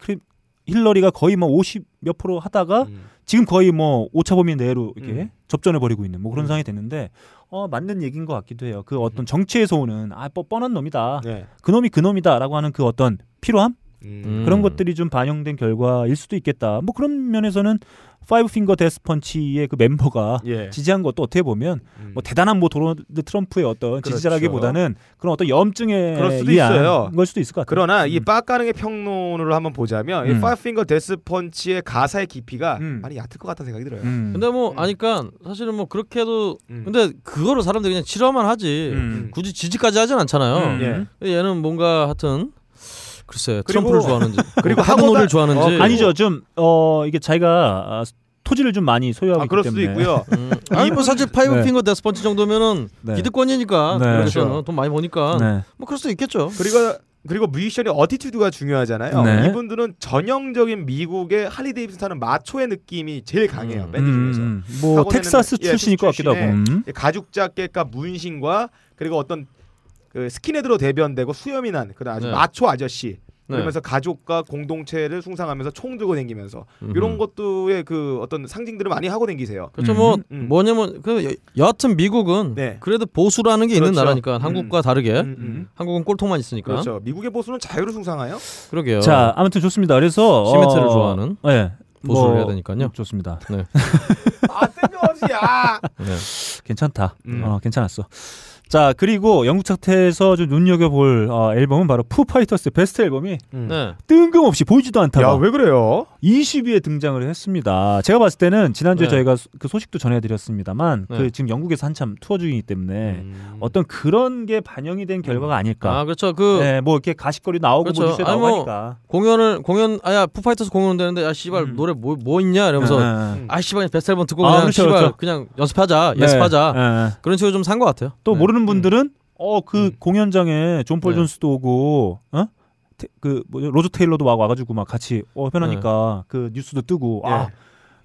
힐러리가 거의 뭐 50 몇 프로 하다가 음. 지금 거의 뭐 오차범위 내로 이렇게 음. 접전을 벌이고 있는 뭐 그런 음. 상황이 됐는데 어 맞는 얘기인 것 같기도 해요. 그 음. 어떤 정치에서 오는 아 뻔한 놈이다. 네. 그놈이 그놈이다라고 하는 그 어떤 필요함 음. 그런 것들이 좀 반영된 결과일 수도 있겠다. 뭐 그런 면에서는 파이브 핑거 데스 펀치의 그 멤버가 예. 지지한 것도 어떻게 보면 음. 뭐 대단한 뭐 도널드 트럼프의 어떤 그렇죠. 지지자라기보다는 그런 어떤 염증에 그럴 수도 있어요. 걸 수도 있을 것 같아요. 그러나 음. 이 빠까능의 평론으로 한번 보자면 음. 이 파이브 핑거 데스 펀치의 가사의 깊이가 음. 많이 얕을 것 같다는 생각이 들어요. 음. 근데 뭐 음. 아니까 사실은 뭐 그렇게 해도 근데 그거를 사람들이 그냥 싫어만 하지 굳이 지지까지 하진 않잖아요. 예. 얘는 뭔가 하여튼 글쎄 트럼프를 좋아하는지 (laughs) 뭐 그리고 하노를 좋아하는지 어, 아니죠 좀 어 이게 자기가 아, 토지를 좀 많이 소유하고 아, 그럴 때문에. 있고요. 음. 아니 뭐 사실 파이브 네. 핑거 데스펀치 정도면은 네. 이득권이니까 네. 그렇죠. 그렇죠. 돈 많이 버니까 네. 뭐 그럴 수도 있겠죠. 그리고 그리고 뮤지션의 어티튜드가 중요하잖아요. 네. 이분들은 전형적인 미국의 할리 데이비슨 타는 마초의 느낌이 제일 강해요. 음. 밴드 중에서. 음, 음. 뭐 예, 텍사스 출신일 것 같기도 하고. 음. 예, 가죽 자켓과 문신과 그리고 어떤 그 스킨헤드로 대변되고 수염이 난 그런 아주 네. 마초 아저씨 그러면서 네. 가족과 공동체를 숭상하면서 총 들고 댕기면서 이런 것도의 그 어떤 상징들을 많이 하고 댕기세요. 그렇죠. 뭐 음, 음. 뭐냐면 그 여, 여하튼 미국은 네. 그래도 보수라는 게 그렇죠. 있는 나라니까 음, 한국과 음. 다르게 음. 한국은 꼴통만 있으니까. 그렇죠. 미국의 보수는 자유를 숭상하요 그러게요. 자, 아무튼 좋습니다. 그래서 어, 시멘트를 어... 좋아하는 네. 보수를 뭐... 해야 되니까요. 좋습니다. 네. 아, 뜬금없야 아. 네. 괜찮다. 어, 괜찮았어. 자 그리고 영국 차트에서 좀 눈여겨볼 어, 앨범은 바로 푸파이터스 베스트 앨범이 음. 네. 뜬금없이 보이지도 않다. 야왜 그래요? 20위에 등장을 했습니다. 제가 봤을 때는 지난주에 네. 저희가 그 소식도 전해드렸습니다만 네. 그 지금 영국에서 한참 투어 중이기 때문에 음... 어떤 그런 게 반영이 된 결과가 음. 아닐까. 아 그렇죠. 그뭐 네, 뭐 이렇게 가십거리 나오고 뭐 그렇죠. 뭐 뉴스에 나오니까 공연을 공연 아야 푸파이터스 공연 되는데 아 씨발 음. 노래 뭐뭐 뭐 있냐 이러면서 음. 아 씨발 베스트 앨범 듣고 아, 그냥 그렇죠, 씨발 그렇죠. 그냥 연습하자 네. 연습하자 네. 그런 식으로 좀 산 것 같아요. 또 모르는 분들은 음. 어그 음. 공연장에 존 폴 존스도 오고 어? 그 로즈 테일러도 와 와가지고 막 같이 어 편하니까 네. 그 뉴스도 뜨고 아 네.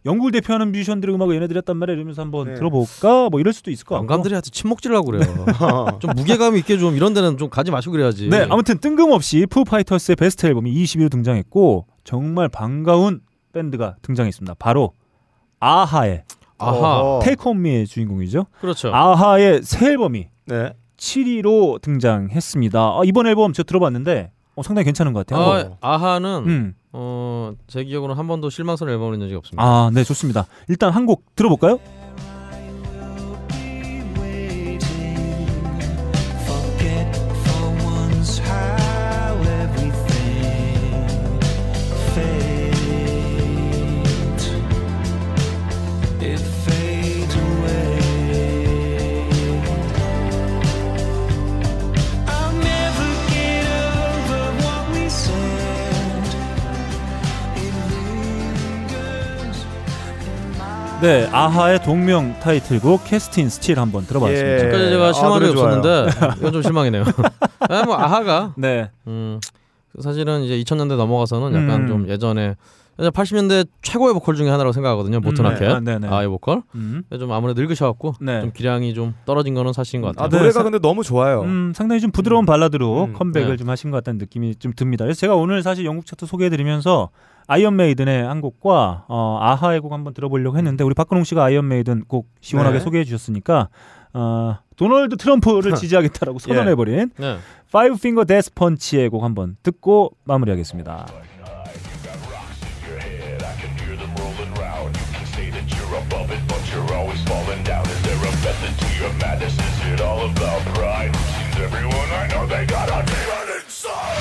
영국 대표하는 뮤지션들의 음악을 얘네들이 했단 말이야 이러면서 한번 네. 들어볼까 뭐 이럴 수도 있을 것같 감들이 하여튼 침묵질라고 그래요 (laughs) 좀 무게감 있게 좀 이런 데는 좀 가지 마시고 그래야지 네 아무튼 뜬금없이 푸파이터스의 베스트 앨범이 21위 등장했고 정말 반가운 밴드가 등장했습니다 바로 아하의 아하 테이크 온 미의 주인공이죠 그렇죠 아하의 새 앨범이 네. 7위로 등장했습니다 아, 이번 앨범 제가 들어봤는데 어, 상당히 괜찮은 것 같아요. 아, 하는 음. 어, 제 기억으로는 한 번도 실망스러운 앨범을 낸 적이 없습니다. 아, 네, 좋습니다. 일단 한 곡 들어볼까요? 네, 아하의 동명 타이틀곡 캐스틴 스틸 한번 들어봤습니다. 예. 지금 제가 실망이 아, 없었는데 (laughs) 이건 좀 실망이네요. (laughs) 아, 뭐 아하가 네. 음, 사실은 이제 2000년대 넘어가서는 약간 음. 좀 예전에 80년대 최고의 보컬 중에 하나라고 생각하거든요. 모토나켓 음, 네, 아, 네, 네. 아의 보컬. 음. 좀 아무래도 늙으셔갖고 네. 좀 기량이 좀 떨어진 거는 사실인 것 같아요. 아, 노래가 근데 너무 좋아요. 음, 상당히 좀 부드러운 음. 발라드로 음. 컴백을 네. 좀 하신 것 같다는 느낌이 좀 듭니다. 그래서 제가 오늘 사실 영국 차트 소개해드리면서 아이언 메이든의 한 곡과 어, 아하의 곡 한번 들어보려고 했는데 우리 박근홍 씨가 아이언 메이든 곡 시원하게 네. 소개해 주셨으니까 어, 도널드 트럼프를 지지하겠다라고 (laughs) 예. 선언해 버린 네. 파이브 핑거 데스 펀치의 곡 한번 듣고 마무리하겠습니다. r d e s t a l u n e h e y got a demon i n s i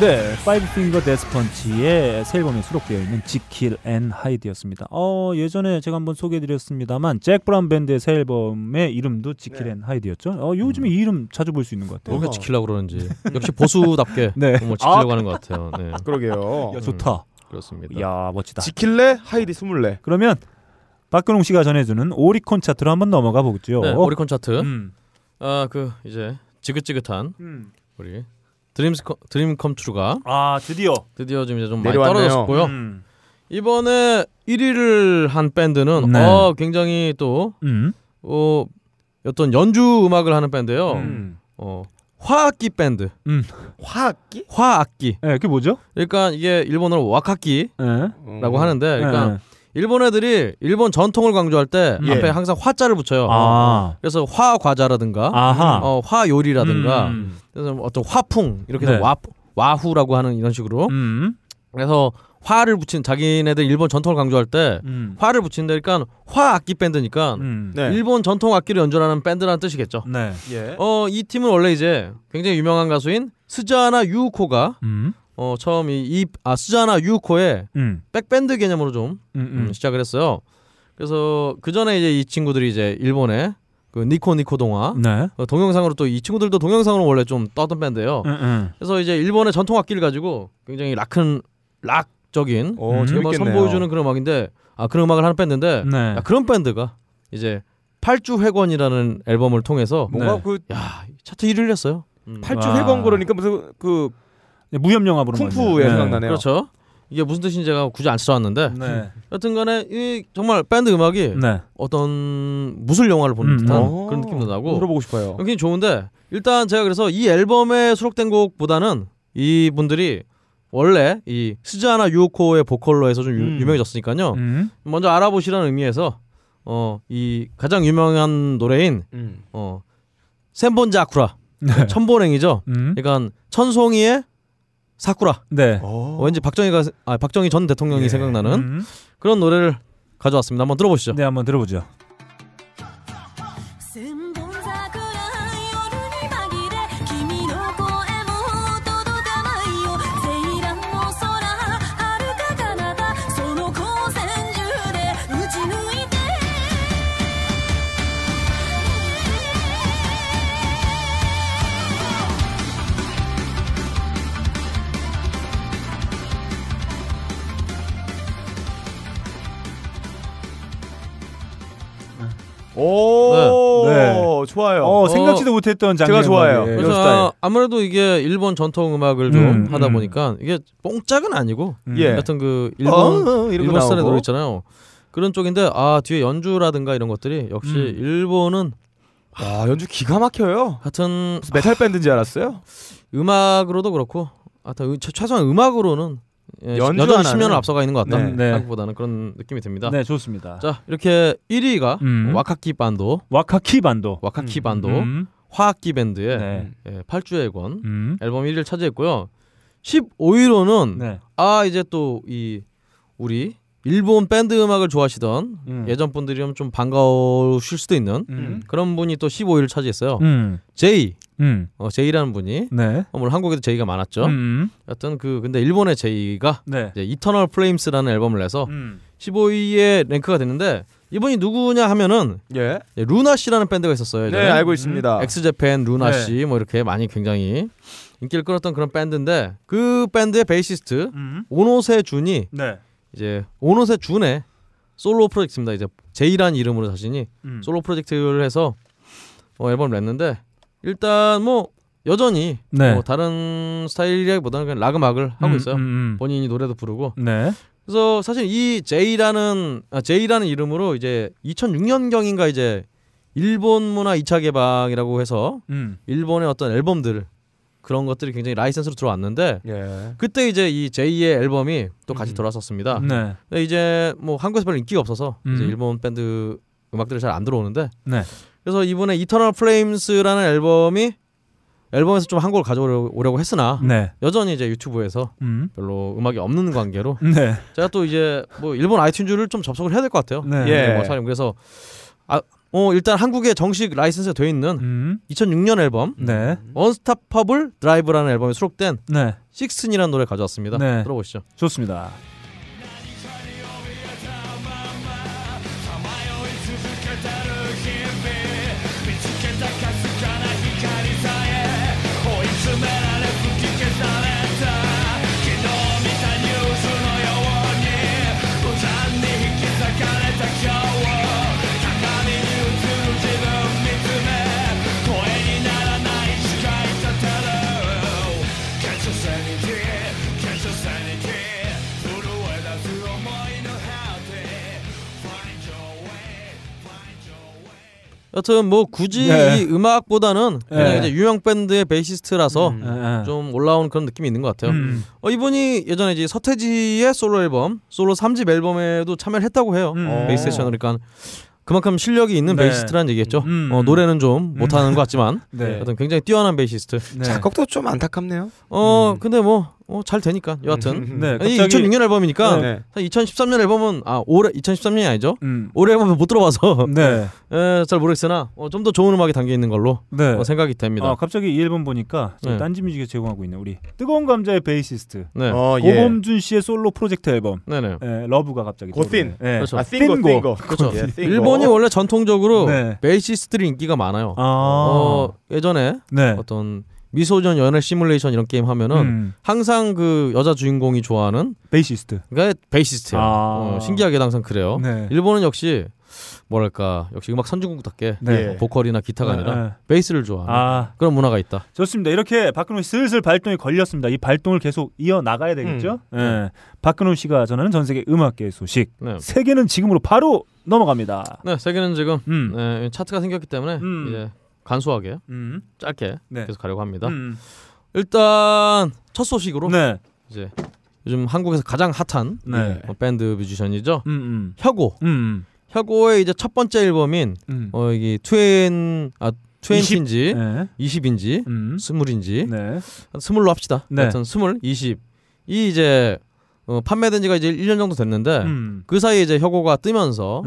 네, 파이브 핑거 데스펀치의 새 앨범에 수록되어 있는 지킬 앤 하이드였습니다. 어, 예전에 제가 한번 소개해드렸습니다만 잭 브라운 밴드의 새 앨범의 이름도 지킬 네. 앤 하이드였죠. 어, 요즘에 음. 이 이름 자주 볼 수 있는 것 같아요. 뭔가 지킬라 그러는지 (laughs) 역시 보수답게 네. 정말 지키려고 아. 하는 것 같아요. 네. (laughs) 그러게요. 야, 음, 좋다. 음, 그렇습니다. 야 멋지다. 지킬래 하이드 스물래. 그러면 박근홍 씨가 전해주는 오리콘 차트로 한번 넘어가 보겠죠. 네, 오리콘 차트. 음. 아그 이제 지긋지긋한 음. 우리 드림스 컴, 드림 컴투르가 아 드디어 드디어 좀 이제 좀 많이 내려왔네요. 떨어졌고요. 음. 이번에 1위를 한 밴드는 네. 어 굉장히 또 음. 어, 어떤 연주 음악을 하는 밴드예요. 음. 어 화악기 밴드. 음. 화악기? 화악기. 예, 네, 그게 뭐죠? 그러니까 이게 일본어로 와카키라고 네. 하는데 그러니까 네. 일본 애들이 일본 전통을 강조할 때 예. 앞에 항상 화자를 붙여요. 아. 그래서 화 과자라든가 어, 화 요리라든가 음. 음. 그래서 뭐 어떤 화풍 이렇게 해서 네. 와, 와후라고 하는 이런 식으로 음. 그래서 화를 붙인 자기네들 일본 전통을 강조할 때 음. 화를 붙인다니까 화 악기 밴드니까 음. 네. 일본 전통 악기를 연주하는 밴드라는 뜻이겠죠. 네. 예. 어이 팀은 원래 이제 굉장히 유명한 가수인 스자나 유코가 음. 어, 처음 이, 아, 스자아 유코의 음. 백밴드 개념으로 좀 음, 음, 음. 시작을 했어요. 그래서 그 전에 이제 이 친구들이 이제 일본에 그 니코 니코 동화 네. 어, 동영상으로 또 이 친구들도 동영상으로 원래 좀떠던 밴드예요. 음, 음. 그래서 이제 일본의 전통 악기를 가지고 굉장히 락큰 락적인 오, 음악을 선보여주는 그런 음악인데 아 그런 음악을 하는 밴드인데 네. 야, 아, 그런 밴드가 이제 8주 회권이라는 앨범을 통해서 뭔가 네. 그 야, 차트 1위를 했어요. 음. 8주 회권 그러니까 무슨 그 예, 무협 영화 보는 쿵푸 쿵푸에 예, 네. 생각나네요. 그렇죠. 이게 무슨 뜻인지 제가 굳이 안써왔는데 네. 여튼간에 이 정말 밴드 음악이 네. 어떤 무술 영화를 보는 음, 음, 듯한 어. 그런 느낌도 나고 물어보고 싶어요. 굉장히 좋은데 일단 제가 그래서 이 앨범에 수록된 곡보다는 이 분들이 원래 이 스자나 즈 유코의 보컬로 해서 좀 유, 음. 유명해졌으니까요. 음. 먼저 알아보시라는 의미에서 어이 가장 유명한 노래인 음. 어 셈본자쿠라 네. 천본행이죠. 음. 그러니까 천송이의 사쿠라. 네. 오. 어. 왠지 박정희가 아 박정희 전 대통령이 예. 생각나는 음. 그런 노래를 가져왔습니다. 한번 들어보시죠. 네, 한번 들어보죠. 오, 네. 네. 좋아요. 어, 생각지도 어, 못했던 장면 제가 좋아요. 예, 그래서 아무래도 이게 일본 전통 음악을 좀 음, 하다 음. 보니까 이게 뽕짝은 아니고 음. 예. 하여튼 그 일본 어, 어, 일본 스타일의 노래 있잖아요. 그런 쪽인데 아 뒤에 연주라든가 이런 것들이 역시 음. 일본은 아 연주 기가 막혀요. 하여튼 메탈 밴드인지 알았어요. 음악으로도 그렇고 하여튼 아, 최소한 음악으로는 예, 여전히 1 0년을 앞서가 있는 것 같다. 네. 네. 한국보다는 그런 느낌이 듭니다. 네, 좋습니다. 자, 이렇게 1위가 음. 와카키 반도, 와카키 반도, 와카키 음. 반도, 음. 화학기 밴드의 네. 예, 8주의 권 음. 앨범 1위를 차지했고요. 15위로는 네. 아 이제 또 이 우리 일본 밴드 음악을 좋아하시던 음. 예전 분들이면 좀 반가우실 수도 있는 음. 음. 그런 분이 또 15위를 차지했어요. 음. 제이, 음. 어, 제이라는 분이 네. 어, 물론 한국에도 제이가 많았죠. 음. 여튼 그 근데 일본의 제이가 네. 이제 이터널 플레임스라는 앨범을 내서 15위에 랭크가 됐는데 이분이 누구냐 하면은 예. 예, 루나 씨라는 밴드가 있었어요. 네, 예전에. 네 알고 있습니다. 엑스제팬 루나 네. 씨뭐 이렇게 많이 굉장히 인기를 끌었던 그런 밴드인데 그 밴드의 베이시스트 오노세 준이 네. 이제 오노세 준의 솔로 프로젝트입니다. 이제 제이란 이름으로 자신이 음. 솔로 프로젝트를 해서 어, 앨범을 냈는데 일단 뭐 여전히 네. 뭐 다른 스타일이라기보다는 그냥 락 음악을 하고 음, 있어요. 음, 음, 본인이 노래도 부르고. 네. 그래서 사실 이 제이라는 아, 제이라는 이름으로 이제 2006년 경인가 이제 일본 문화 2차 개방이라고 해서 음. 일본의 어떤 앨범들을 그런 것들이 굉장히 라이센스로 들어왔는데 예. 그때 이제 이 제이의 앨범이 또 같이 음. 돌아섰습니다. 네. 이제 뭐 한국에서 별로 인기가 없어서 음. 이제 일본 밴드 음악들이 잘 안 들어오는데 네. 그래서 이번에 이터널 플레임스라는 앨범이 앨범에서 좀 한국을 가져오려고 했으나 네. 여전히 이제 유튜브에서 음. 별로 음악이 없는 관계로 (laughs) 네. 제가 또 이제 뭐 일본 아이튠즈를 좀 접속을 해야 될 것 같아요. 네. 예. 예. 뭐 그래서 아, 어 일단 한국에 정식 라이센스가돼 있는 음. 2006년 앨범 네. 원스탑 퍼블 드라이브라는 앨범에 수록된 네. 식슨이라는 노래 가져왔습니다. 네. 들어보시죠. 좋습니다. 여튼 뭐 굳이 네. 이 음악보다는 그냥 네. 이제 유명 밴드의 베이시스트라서 음. 네. 네. 좀 올라온 그런 느낌이 있는 것 같아요. 음. 어, 이분이 예전에 이제 서태지의 솔로 앨범, 솔로 3집 앨범에도 참여를 했다고 해요. 음. 베이스 어. 세션 그니까 그만큼 실력이 있는 네. 베이시스트라는 얘기겠죠. 음. 어, 노래는 좀 음. 못하는 것 같지만, 네. 여튼 굉장히 뛰어난 베이시스트. 작곡도 좀 안타깝네요. 어, 음. 근데 뭐 어, 잘 되니까 여하튼 음. 네, 갑자기... 2006년 앨범이니까 네. 2013년 앨범은 아 올해 2013년이 아니죠 음. 올해 앨범은 못 들어봐서 (laughs) 네. 에, 예, 잘 모르겠으나 어, 좀더 좋은 음악이 담겨 있는 걸로 네. 어, 생각이 됩니다 아, 갑자기 이 앨범 보니까 네. 딴지뮤직에 제공하고 있는 우리 뜨거운 감자의 베이시스트 네. 어, 예. 고범준 씨의 솔로 프로젝트 앨범 네네. 네, 러브가 갑자기 고틴 네. 그렇죠. 아, 띵고 띵고 그렇죠. 예, 일본이 원래 전통적으로 네. 베이시스트들이 인기가 많아요 아~ 어, 예전에 네. 어떤 미소전 연애 시뮬레이션 이런 게임 하면은 음. 항상 그 여자 주인공이 좋아하는 베이시스트. 그러니까 베이시스트예요. 아. 어, 신기하게 항상 그래요. 네. 일본은 역시 뭐랄까 역시 음악 선진국답게 네. 예. 보컬이나 기타가 네. 아니라 네. 베이스를 좋아하는 아. 그런 문화가 있다. 좋습니다. 이렇게 박근홍 씨 슬슬 발동이 걸렸습니다. 이 발동을 계속 이어 나가야 되겠죠. 음. 네. 박근홍 씨가 전하는 전 세계 음악계 소식. 네. 세계는 지금으로 바로 넘어갑니다. 네, 세계는 지금 음. 차트가 생겼기 때문에 음. 이제 간소하게 음. 짧게 네. 계속 가려고 합니다. 음, 음. 일단 첫 소식으로 네. 이제 요즘 한국에서 가장 핫한 네. 네 뭐 밴드 뮤지션이죠. 음음. 음. 혁오. 음, 음 혁오의 이제 첫 번째 앨범인 음. 어 이게 트웬 아 트웬티인지 이십 네. 인지 스물인지 네. 스물로 합시다. 네. 하여튼 스물 이십 이 이제 어, 판매된 지가 이제 일년 정도 됐는데 그 사이에 이제 혁오가 뜨면서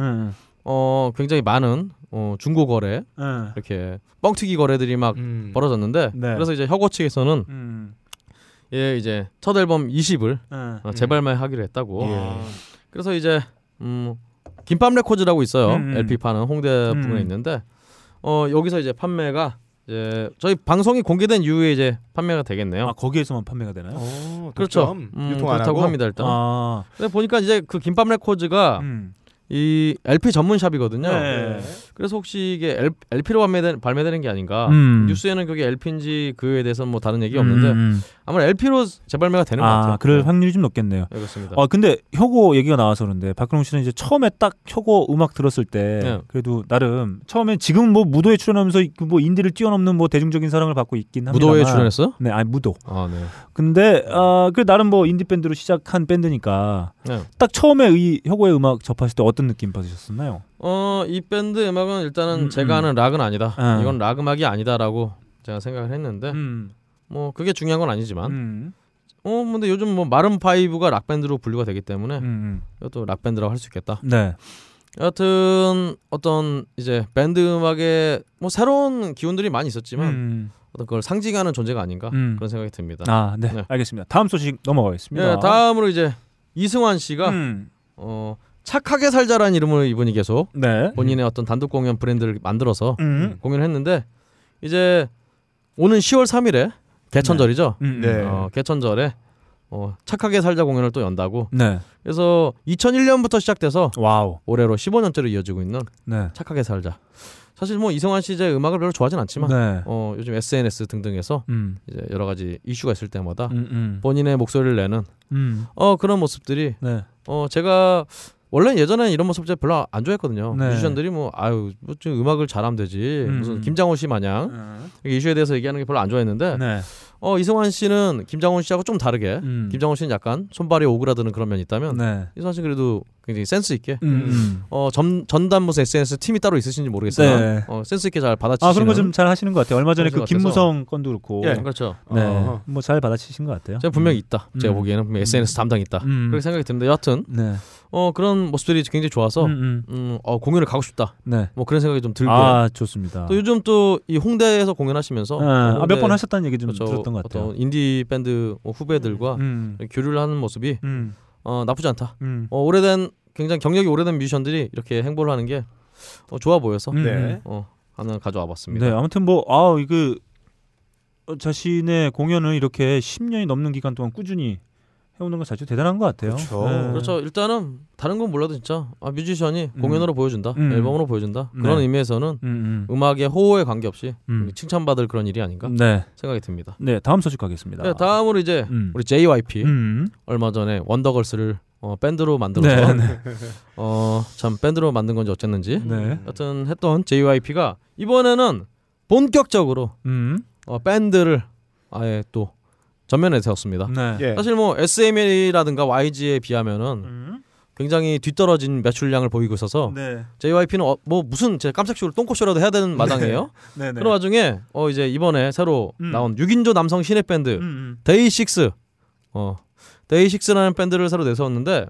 어 굉장히 많은 어, 중고 거래 네. 이렇게 뻥튀기 거래들이 막 음. 벌어졌는데 네. 그래서 이제 혁오 측에서는 음. 예 이제 첫 앨범 20을 네. 예. 어, 재발매하기로 음. 했다고. 예. 그래서 이제 음, 김밥 레코드라고 있어요. 음. LP 음. 파는 홍대 음, 부근에 있는데 어, 여기서 이제 판매가 이제 저희 방송이 공개된 이후에 이제 판매가 되겠네요. 아 거기에서만 판매가 되나요? 오, 어, 그렇죠. 그렇죠. 유통 안다고 하고? 합니다 일단. 아. 근데 보니까 이제 그 김밥 레코드가 이 LP 전문 샵이거든요. 네. 그래서 혹시 이게 LP로 발매된, 발매되는 게 아닌가 음. 뉴스에는 그게 LP인지 그에 대해서뭐 다른 얘기 없는데 음. 음. 아마래도 LP로 재발매가 되는 아, 것 같아요. 그럴 네. 확률이 좀 높겠네요. 네, 그렇습니다. 아 근데 혁오 얘기가 나와서 그런데 박근홍 씨는 이제 처음에 딱 혁오 음악 들었을 때 네. 그래도 나름 처음에 지금 뭐 무도에 출연하면서 뭐 인디를 뛰어넘는 뭐 대중적인 사랑을 받고 있긴 합니다. 무도에 출연했어요? 네, 아니 무도. 아 네. 근데 아 그래 나름 뭐 인디 밴드로 시작한 밴드니까 네. 딱 처음에 이 혁오의 음악 접하실 때 어떤 느낌 받으셨었나요? 어, 이 밴드 음악은 일단은 음, 제가 음. 하는 락은 아니다. 아. 이건 락 음악이 아니다라고 제가 생각을 했는데 음. 뭐 그게 중요한 건 아니지만 음. 어 근데 요즘 뭐 마른 파이브가 락 밴드로 분류가 되기 때문에 음, 음. 이것도 락 밴드라고 할 수 있겠다. 네. 여하튼 어떤 이제 밴드 음악에 뭐 새로운 기운들이 많이 있었지만 어떤 그걸 상징하는 존재가 아닌가 그런 생각이 듭니다. 아, 네. 네. 알겠습니다. 다음 소식 넘어가겠습니다. 네, 다음으로 이제 이승환 씨가 어 착하게 살자라는 이름으로 이분이 계속 네. 본인의 어떤 단독 공연 브랜드를 만들어서 음. 음. 공연했는데 이제 오는 10월 3일에 개천절이죠. 네. 음, 음. 네. 어, 개천절에 어, 착하게 살자 공연을 또 연다고. 네. 그래서 2001년부터 시작돼서 와우. 올해로 15년째로 이어지고 있는 네. 착하게 살자. 사실 뭐 이성환 씨 이제 음악을 별로 좋아하진 않지만 네. 어, 요즘 SNS 등등에서 음. 이제 여러 가지 이슈가 있을 때마다 음, 본인의 목소리를 내는 어, 그런 모습들이 네. 어, 제가 원래 예전에는 이런 모습 진짜 별로 안 좋아했거든요. 네. 뮤지션들이 뭐 아유 뭐좀 음악을 잘하면 되지 음. 무슨 김장호 씨 마냥 음. 이슈에 대해서 얘기하는 게 별로 안 좋아했는데 네. 어 이승환 씨는 김장호 씨하고 좀 다르게 음. 김장호 씨는 약간 손발이 오그라드는 그런 면이 있다면 네. 이승환 씨는 그래도 굉장히 센스 있게 음. 어 전, 전담무스 SNS 팀이 따로 있으신지 모르겠어요. 네. 어, 센스 있게 잘 받아치시는 아 그런 거 좀 잘 하시는 것 같아요. 얼마 전에 그 김무성 건도 그렇고 예. 그렇죠. 네. 어. 뭐잘 받아치신 것 같아요. 제가 분명히 음. 음. 음. 있다. 음. 제가 보기에는 분명히 SNS 담당 있다. 그렇게 생각이 드는데 여하튼 네. 어 그런 모습들이 굉장히 좋아서 음, 음. 음, 어, 공연을 가고 싶다. 네. 뭐 그런 생각이 좀 들고. 아 좋습니다. 또 요즘 또 이 홍대에서 공연하시면서 네. 아, 몇 번 하셨다는 얘기 좀죠 그렇죠. 들었던 것 같아요. 인디 밴드 뭐 후배들과 음, 교류를 하는 모습이 어, 나쁘지 않다. 어, 오래된 굉장히 경력이 오래된 뮤지션들이 이렇게 행보를 하는 게 어, 좋아 보여서 네. 어, 하나 가져와봤습니다. 네 아무튼 뭐아 이거 그, 어, 자신의 공연을 이렇게 10년이 넘는 기간 동안 꾸준히 해오는 건 자체 대단한 것 같아요. 그렇죠. 네. 그렇죠. 일단은 다른 건 몰라도 진짜 아, 뮤지션이 음. 공연으로 보여준다, 음. 앨범으로 보여준다 그런 네. 의미에서는 음, 음. 악의 호호에 관계없이 음. 칭찬받을 그런 일이 아닌가 네. 생각이 듭니다. 네, 다음 소식 가겠습니다. 네, 다음으로 이제 음. 우리 JYP 얼마 전에 원더걸스를 어, 밴드로 만들어서 네, (laughs) 어, 참 밴드로 만든 건지 어쨌는지 여튼 했던 JYP가 이번에는 본격적으로 어, 밴드를 아예 또 전면에 세웠습니다. 네. 예. 사실 뭐 SML이라든가 YG에 비하면은 음. 굉장히 뒤떨어진 매출량을 보이고 있어서 네. JYP는 어, 뭐 무슨 제 깜짝쇼를 똥꼬쇼라도 해야 되는 네. 마당이에요. (laughs) 네, 네. 그런 와중에 어 이제 이번에 새로 음. 나온 6인조 남성 신예 밴드 음, 음. 데이식스 어 데이식스라는 밴드를 새로 내세웠는데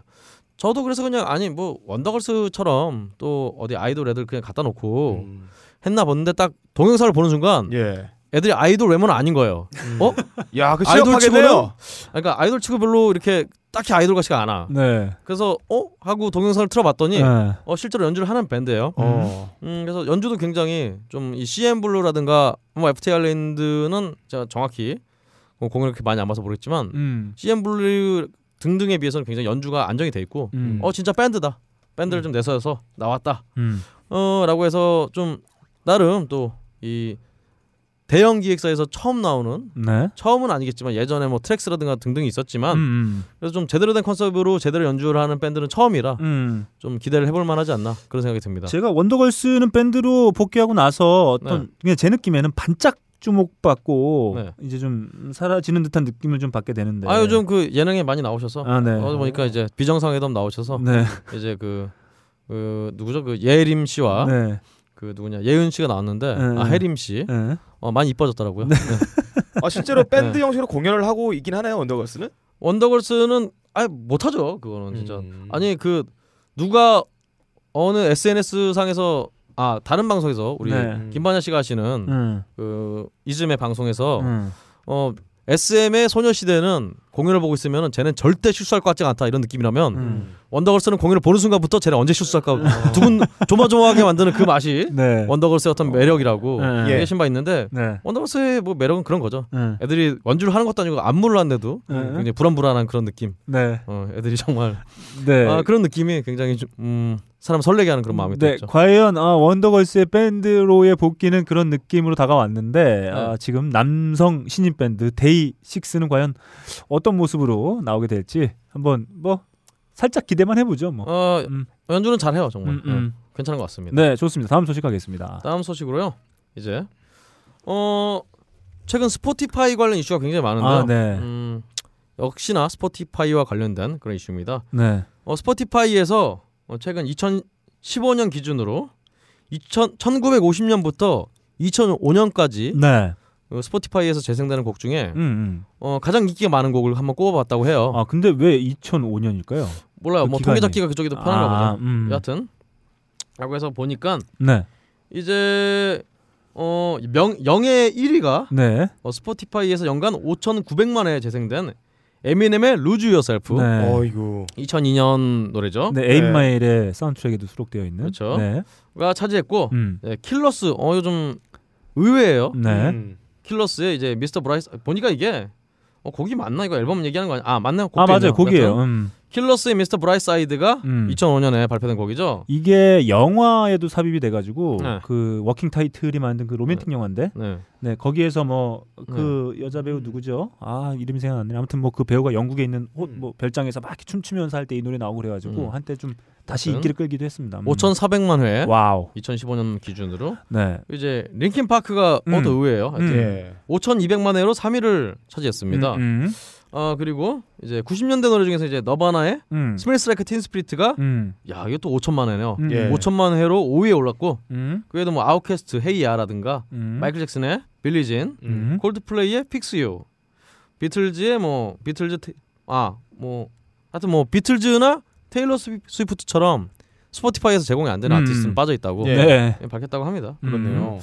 저도 그래서 그냥 아니 뭐 원더걸스처럼 또 어디 아이돌 애들 그냥 갖다 놓고 음. 했나 봤는데 딱 동영상을 보는 순간 예. 애들이 아이돌 외모는 아닌 거예요. 음. 어? (laughs) 야, 그 아이돌 하겠네요 치고는 그러니까 아이돌 치고 별로 이렇게 딱히 아이돌 같지가 않아. 네. 그래서 어 하고 동영상을 틀어봤더니 네. 어 실제로 연주를 하는 밴드예요. 어. 음, 그래서 연주도 굉장히 좀 이 CM 블루라든가 뭐 FT 아일랜드는 제가 정확히 뭐 공을 그렇게 많이 안 봐서 모르겠지만 음. CM 블루 등등에 비해서는 굉장히 연주가 안정이 돼 있고 음. 어 진짜 밴드다. 밴드를 음. 좀 내서서 나왔다. 음. 어라고 해서 좀 나름 또이 대형 기획사에서 처음 나오는 네. 처음은 아니겠지만 예전에 뭐 트랙스라든가 등등이 있었지만 음, 음. 그래서 좀 제대로 된 컨셉으로 제대로 연주를 하는 밴드는 처음이라 음. 좀 기대를 해볼 만하지 않나 그런 생각이 듭니다. 제가 원더걸스는 밴드로 복귀하고 나서 어떤 네. 그냥 제 느낌에는 반짝 주목받고 네. 이제 좀 사라지는 듯한 느낌을 좀 받게 되는데 아 요즘 그 예능에 많이 나오셔서 아, 네. 어, 보니까 이제 비정상회담 나오셔서 네. 이제 그, 그 누구죠 그 예림 씨와 네. 그 누구냐 예은 씨가 나왔는데 네. 아 예. 해림 씨 네. 어, 많이 이뻐졌더라고요. 네. 네. 아 실제로 네. 밴드 형식으로 공연을 하고 있긴 하네요 원더걸스는? 원더걸스는 아 못하죠 그거는 진짜 음. 아니 그 누가 어느 SNS 상에서 아 다른 방송에서 우리 네. 음. 김반야 씨가 하시는 음. 그 이즈메 방송에서 음. 어 SM의 소녀시대는 공연을 보고 있으면 쟤는 절대 실수할 것 같지 않다 이런 느낌이라면 음. 원더걸스는 공연을 보는 순간부터 쟤네 언제 실수할까 두 분 조마조마하게 만드는 그 맛이 (laughs) 네. 원더걸스의 어떤 매력이라고 네. 예. 얘기하신 바 있는데 네. 원더걸스의 뭐 매력은 그런 거죠. 네. 애들이 원주를 하는 것도 아니고 안무를 는데도 네. 굉장히 불안불안한 그런 느낌. 네. 어, 애들이 정말 아, 그런 느낌이 굉장히 좀, 음, 사람 설레게 하는 그런 마음이 들죠. 과연 아, 원더걸스의 밴드로의 복귀는 그런 느낌으로 다가왔는데 아, 지금 남성 신인 밴드 데이 식스는 과연 어떤 모습으로 나오게 될지 한번 뭐 살짝 기대만 해보죠. 뭐. 어, 음. 연주는 잘 해요 정말. 음, 음. 네, 괜찮은 것 같습니다. 네, 좋습니다. 다음 소식 가겠습니다. 다음 소식으로요. 이제 어 최근 스포티파이 관련 이슈가 굉장히 많은데요. 아, 네. 음, 역시나 스포티파이와 관련된 그런 이슈입니다. 네. 어, 스포티파이에서 어, 최근 2015년 기준으로 2000, 1950년부터 2005년까지 네. 그 스포티파이에서 재생되는 곡 중에 음, 음. 어, 가장 인기가 많은 곡을 한번 꼽아봤다고 해요. 아 근데 왜 2005년일까요? 몰라요. 그뭐 통계잡기가 그쪽이 더 편한가 아, 보죠. 음. 여하튼 라고 해서 보니까 네. 이제 어, 명, 영예 1위가 네. 어, 스포티파이에서 연간 5,900만회 재생된 에미넴의 루즈 유어셀프. 네. 어이구. 2002년 노래죠. 네, 에인마일의 네. 사운드트랙에도 수록되어 있는. 그렇죠. 네. 가 차지했고 음. 네, 킬러스 어 요즘 의외예요. 네. 음. 킬러스의 이제 미스터 브라이스 아, 보니까 이게 어, 곡이 맞나 이거 앨범 얘기하는 거 아니야? 아 맞나? 아 맞아요 곡이에요. 그렇죠? 음. 킬러스의 미스터 브라이스 아이드가 음. 2005년에 발표된 곡이죠. 이게 영화에도 삽입이 돼가지고 네. 그 워킹 타이틀이 만든 그 로맨틱 네. 영화인데, 네, 네 거기에서 뭐그 네. 여자 배우 누구죠? 아 이름이 생각 안 나네. 아무튼 뭐 그 배우가 영국에 있는 호, 음. 뭐 별장에서 막 이렇게 춤추면서 할 때 이 노래 나오고 그래가지고 음. 한때 좀 다시 인기를 끌기도 했습니다. 음. 5,400만 회. 와우. 2015년 기준으로. 네. 이제 링킨 파크가 음. 어더 의외예요. 음. 5,200만 예. 회로 3위를 차지했습니다. 음, 음. 어 그리고 이제 90년대 노래 중에서 이제 너바나의 음. 스멜스 라이크 틴 스피릿가 음. 야이게또 5천만 회네요. 음. 예. 5천만 회로 5위에 올랐고 음. 그 외에도 뭐 아웃캐스트 헤이야라든가 음. 마이클 잭슨의 빌리진, 콜드플레이의 픽스 유, 비틀즈의 뭐 비틀즈 아 뭐 하여튼 뭐 비틀즈나 테일러 스위프트처럼 스포티파이에서 제공이 안 되는 음. 아티스트는 빠져 있다고 예. 네. 밝혔다고 합니다. 그렇네요.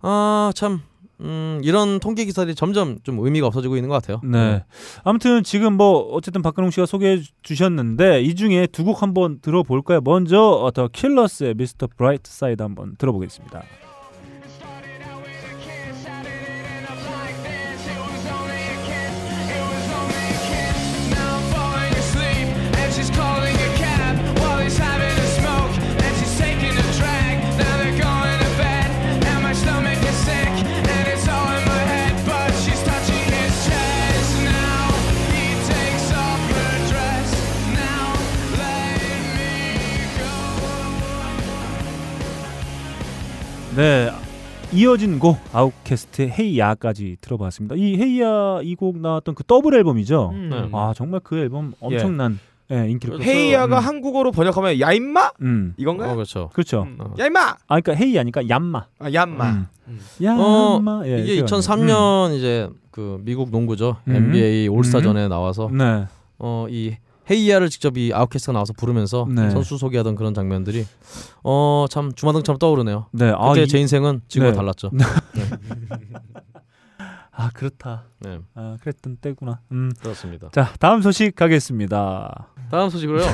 아참 음, 이런 통계 기사들이 점점 좀 의미가 없어지고 있는 것 같아요. 네. 음. 아무튼 지금 뭐 어쨌든 박근홍 씨가 소개해 주셨는데 이 중에 두 곡 한번 들어볼까요? 먼저 어, 더 킬러스의 미스터 브라이트 사이드 한번 들어보겠습니다. 네. 이어진 곡아웃캐스트 헤이야까지 들어봤습니다. 이 헤이야 이 곡 나왔던 그 더블 앨범이죠. 음. 네. 아 정말 그 앨범 예. 엄청난 예. 예, 인기를 그렇죠. 헤이야가 음. 한국어로 번역하면 야임마 음. 이건가요? 어, 그렇죠. 그렇죠. 음. 어. 야임마. 아 그러니까 헤이야니까 얌마. 아 얌마. 음. 음. 얌마. 어, 예, 이게 2003년 이제 그 미국 농구죠 NBA 올스타전에 나와서 네. 어이 헤이야를 직접 이 아웃캐스트가 나와서 부르면서 네. 선수 소개하던 그런 장면들이 어 참 주마등처럼 떠오르네요. 네. 아, 그때 아, 제 인생은 지금과 네. 달랐죠. (laughs) 네. (laughs) 아 그렇다. 네. 아 그랬던 때구나. 음. 그렇습니다. 자 다음 소식 가겠습니다. 다음 소식으로요.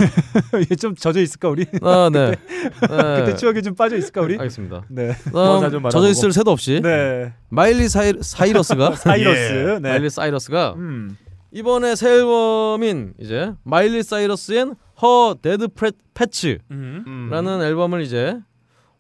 얘좀 (laughs) 젖어 있을까 우리? 아 네. 그때, 네. 그때 추억에 좀 빠져 있을까 우리? 알겠습니다. 네. 음, 젖어 있을 새도 없이. 네. 마일리 사이, 사이러스가 사이러스. 예. 네. 마일리 사이러스가. 음. 이번에 새 앨범인 이제 마일리 사이러스앤 허 데드 패츠라는 앨범을 이제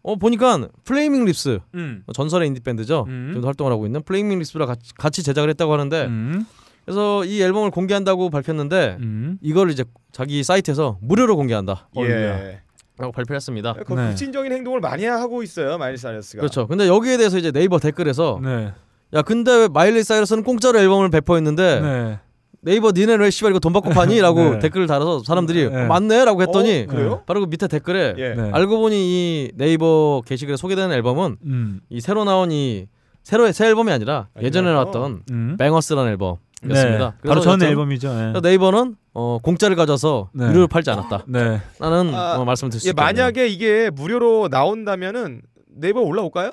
어 보니까 플레이밍 립스 음. 뭐 전설의 인디 밴드죠. 음. 지금 활동을 하고 있는 플레이밍 립스랑 같이, 같이 제작을 했다고 하는데 음. 그래서 이 앨범을 공개한다고 밝혔는데 음. 이걸 이제 자기 사이트에서 무료로 공개한다. 예. 라고 발표했습니다. 네, 그 네. 불친적인 행동을 많이 하고 있어요 마일리 사이러스가. 그렇죠. 근데 여기에 대해서 이제 네이버 댓글에서 네. 야 근데 왜 마일리 사이러스는 공짜로 앨범을 배포했는데 네. 네이버 니네는 왜 씨발 이거 돈 받고 파니? 라고 (laughs) 네. 댓글을 달아서 사람들이 네. 맞네? 라고 했더니 어, 바로 그 밑에 댓글에 예. 네. 알고 보니 이 네이버 게시글에 소개되는 앨범은 음. 이 새로 나온 이 새로 의새 앨범이 아니라 아, 예전에 나왔던 음. 뱅어스라는 앨범이었습니다. 네. 바로 전 앨범이죠. 네. 이버는 어, 공짜를 가져서 무료로 네. 팔지 않았다. 네. 나는 아, 어, 말씀을 드릴 수 있겠네요. 만약에 이게 무료로 나온다면은 네이버 올라올까요?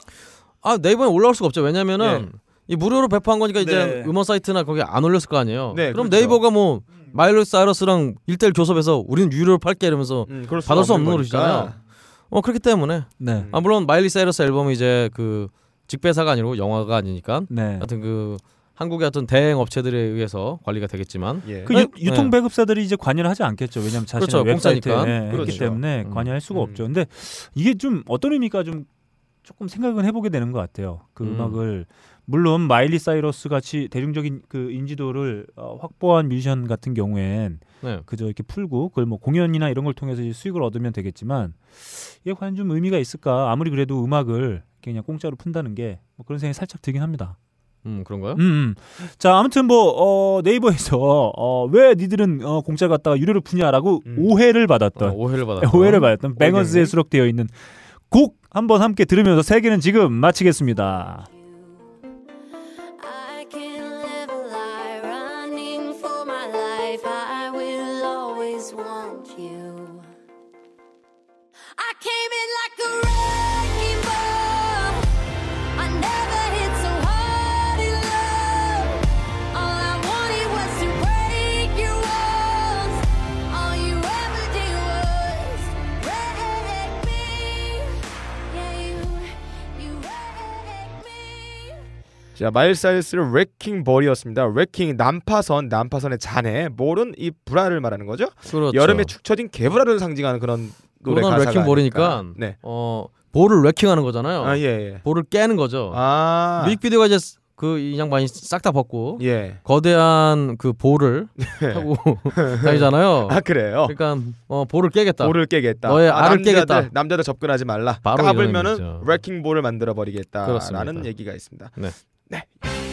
아 네이버에 올라올 수가 없죠. 왜냐면은 예. 이 무료로 배포한 거니까 이제 네. 음원 사이트나 거기 안 올렸을 거 아니에요. 네, 그럼 그렇죠. 네이버가 뭐 마일리 사이러스랑 일대일 교섭해서 우리는 유료로 팔게 이러면서 음, 받을 수 없는 노릇이잖아요. 어 그렇기 때문에 네. 아 물론 마일리 사이러스 앨범은 이제 그 직배사가 아니고 영화가 아니니까 네. 하여튼 그 한국의 어떤 대행 업체들에 의해서 관리가 되겠지만 예. 그 네. 유, 통 배급사들이 이제 관여를 하지 않겠죠. 왜냐하면 자신의 그렇죠. 웹사이트에 공짜니까. 네, 기 그렇죠. 때문에 음. 관여할 수가 음. 없죠. 근데 이게 좀 어떤 의미가 좀 조금 생각을 해보게 되는 것 같아요. 그 음. 악을 물론 마일리 사이러스 같이 대중적인 그 인지도를 어, 확보한 뮤지션 같은 경우엔 네. 그저 이렇게 풀고 그걸 뭐 공연이나 이런 걸 통해서 수익을 얻으면 되겠지만 이게 과연 좀 의미가 있을까? 아무리 그래도 음악을 그냥 공짜로 푼다는 게뭐 그런 생각이 살짝 들긴 합니다. 음 그런가요? 음, 음. 자 아무튼 뭐 어, 네이버에서 어, 왜 니들은 어, 공짜 갖다가 유료를 푸냐라고 음. 오해를 받았던 어, 오해를 받았던 오해를 받았던 뱅어스에 수록되어 있는 곡 한번 함께 들으면서 세계는 지금 마치겠습니다. 자, 마일사이스 레킹 버리였습니다. 레킹 난파선, 난파선의 잔해. 몰은 이 불화를 말하는 거죠. 그렇죠. 여름에 축 처진 개불화를 상징하는 그런 노래 가사가. 레킹 버리니까 네. 어, 볼을 레킹하는 거잖아요. 아, 예, 예. 볼을 깨는 거죠. 아. 뮤직비디오가 이제 그이 양반이 싹 다 벗고 예. 거대한 그 볼을 (laughs) 네. 하고 (laughs) 다니잖아요. 아 그래요? 그러니까 어 볼을 깨겠다. 볼을 깨겠다. 너의 아, 알을 남자들, 깨겠다. 남자들 접근하지 말라. 까불면은 레킹 볼을 만들어 버리겠다라는 얘기가 있습니다. 네. ね。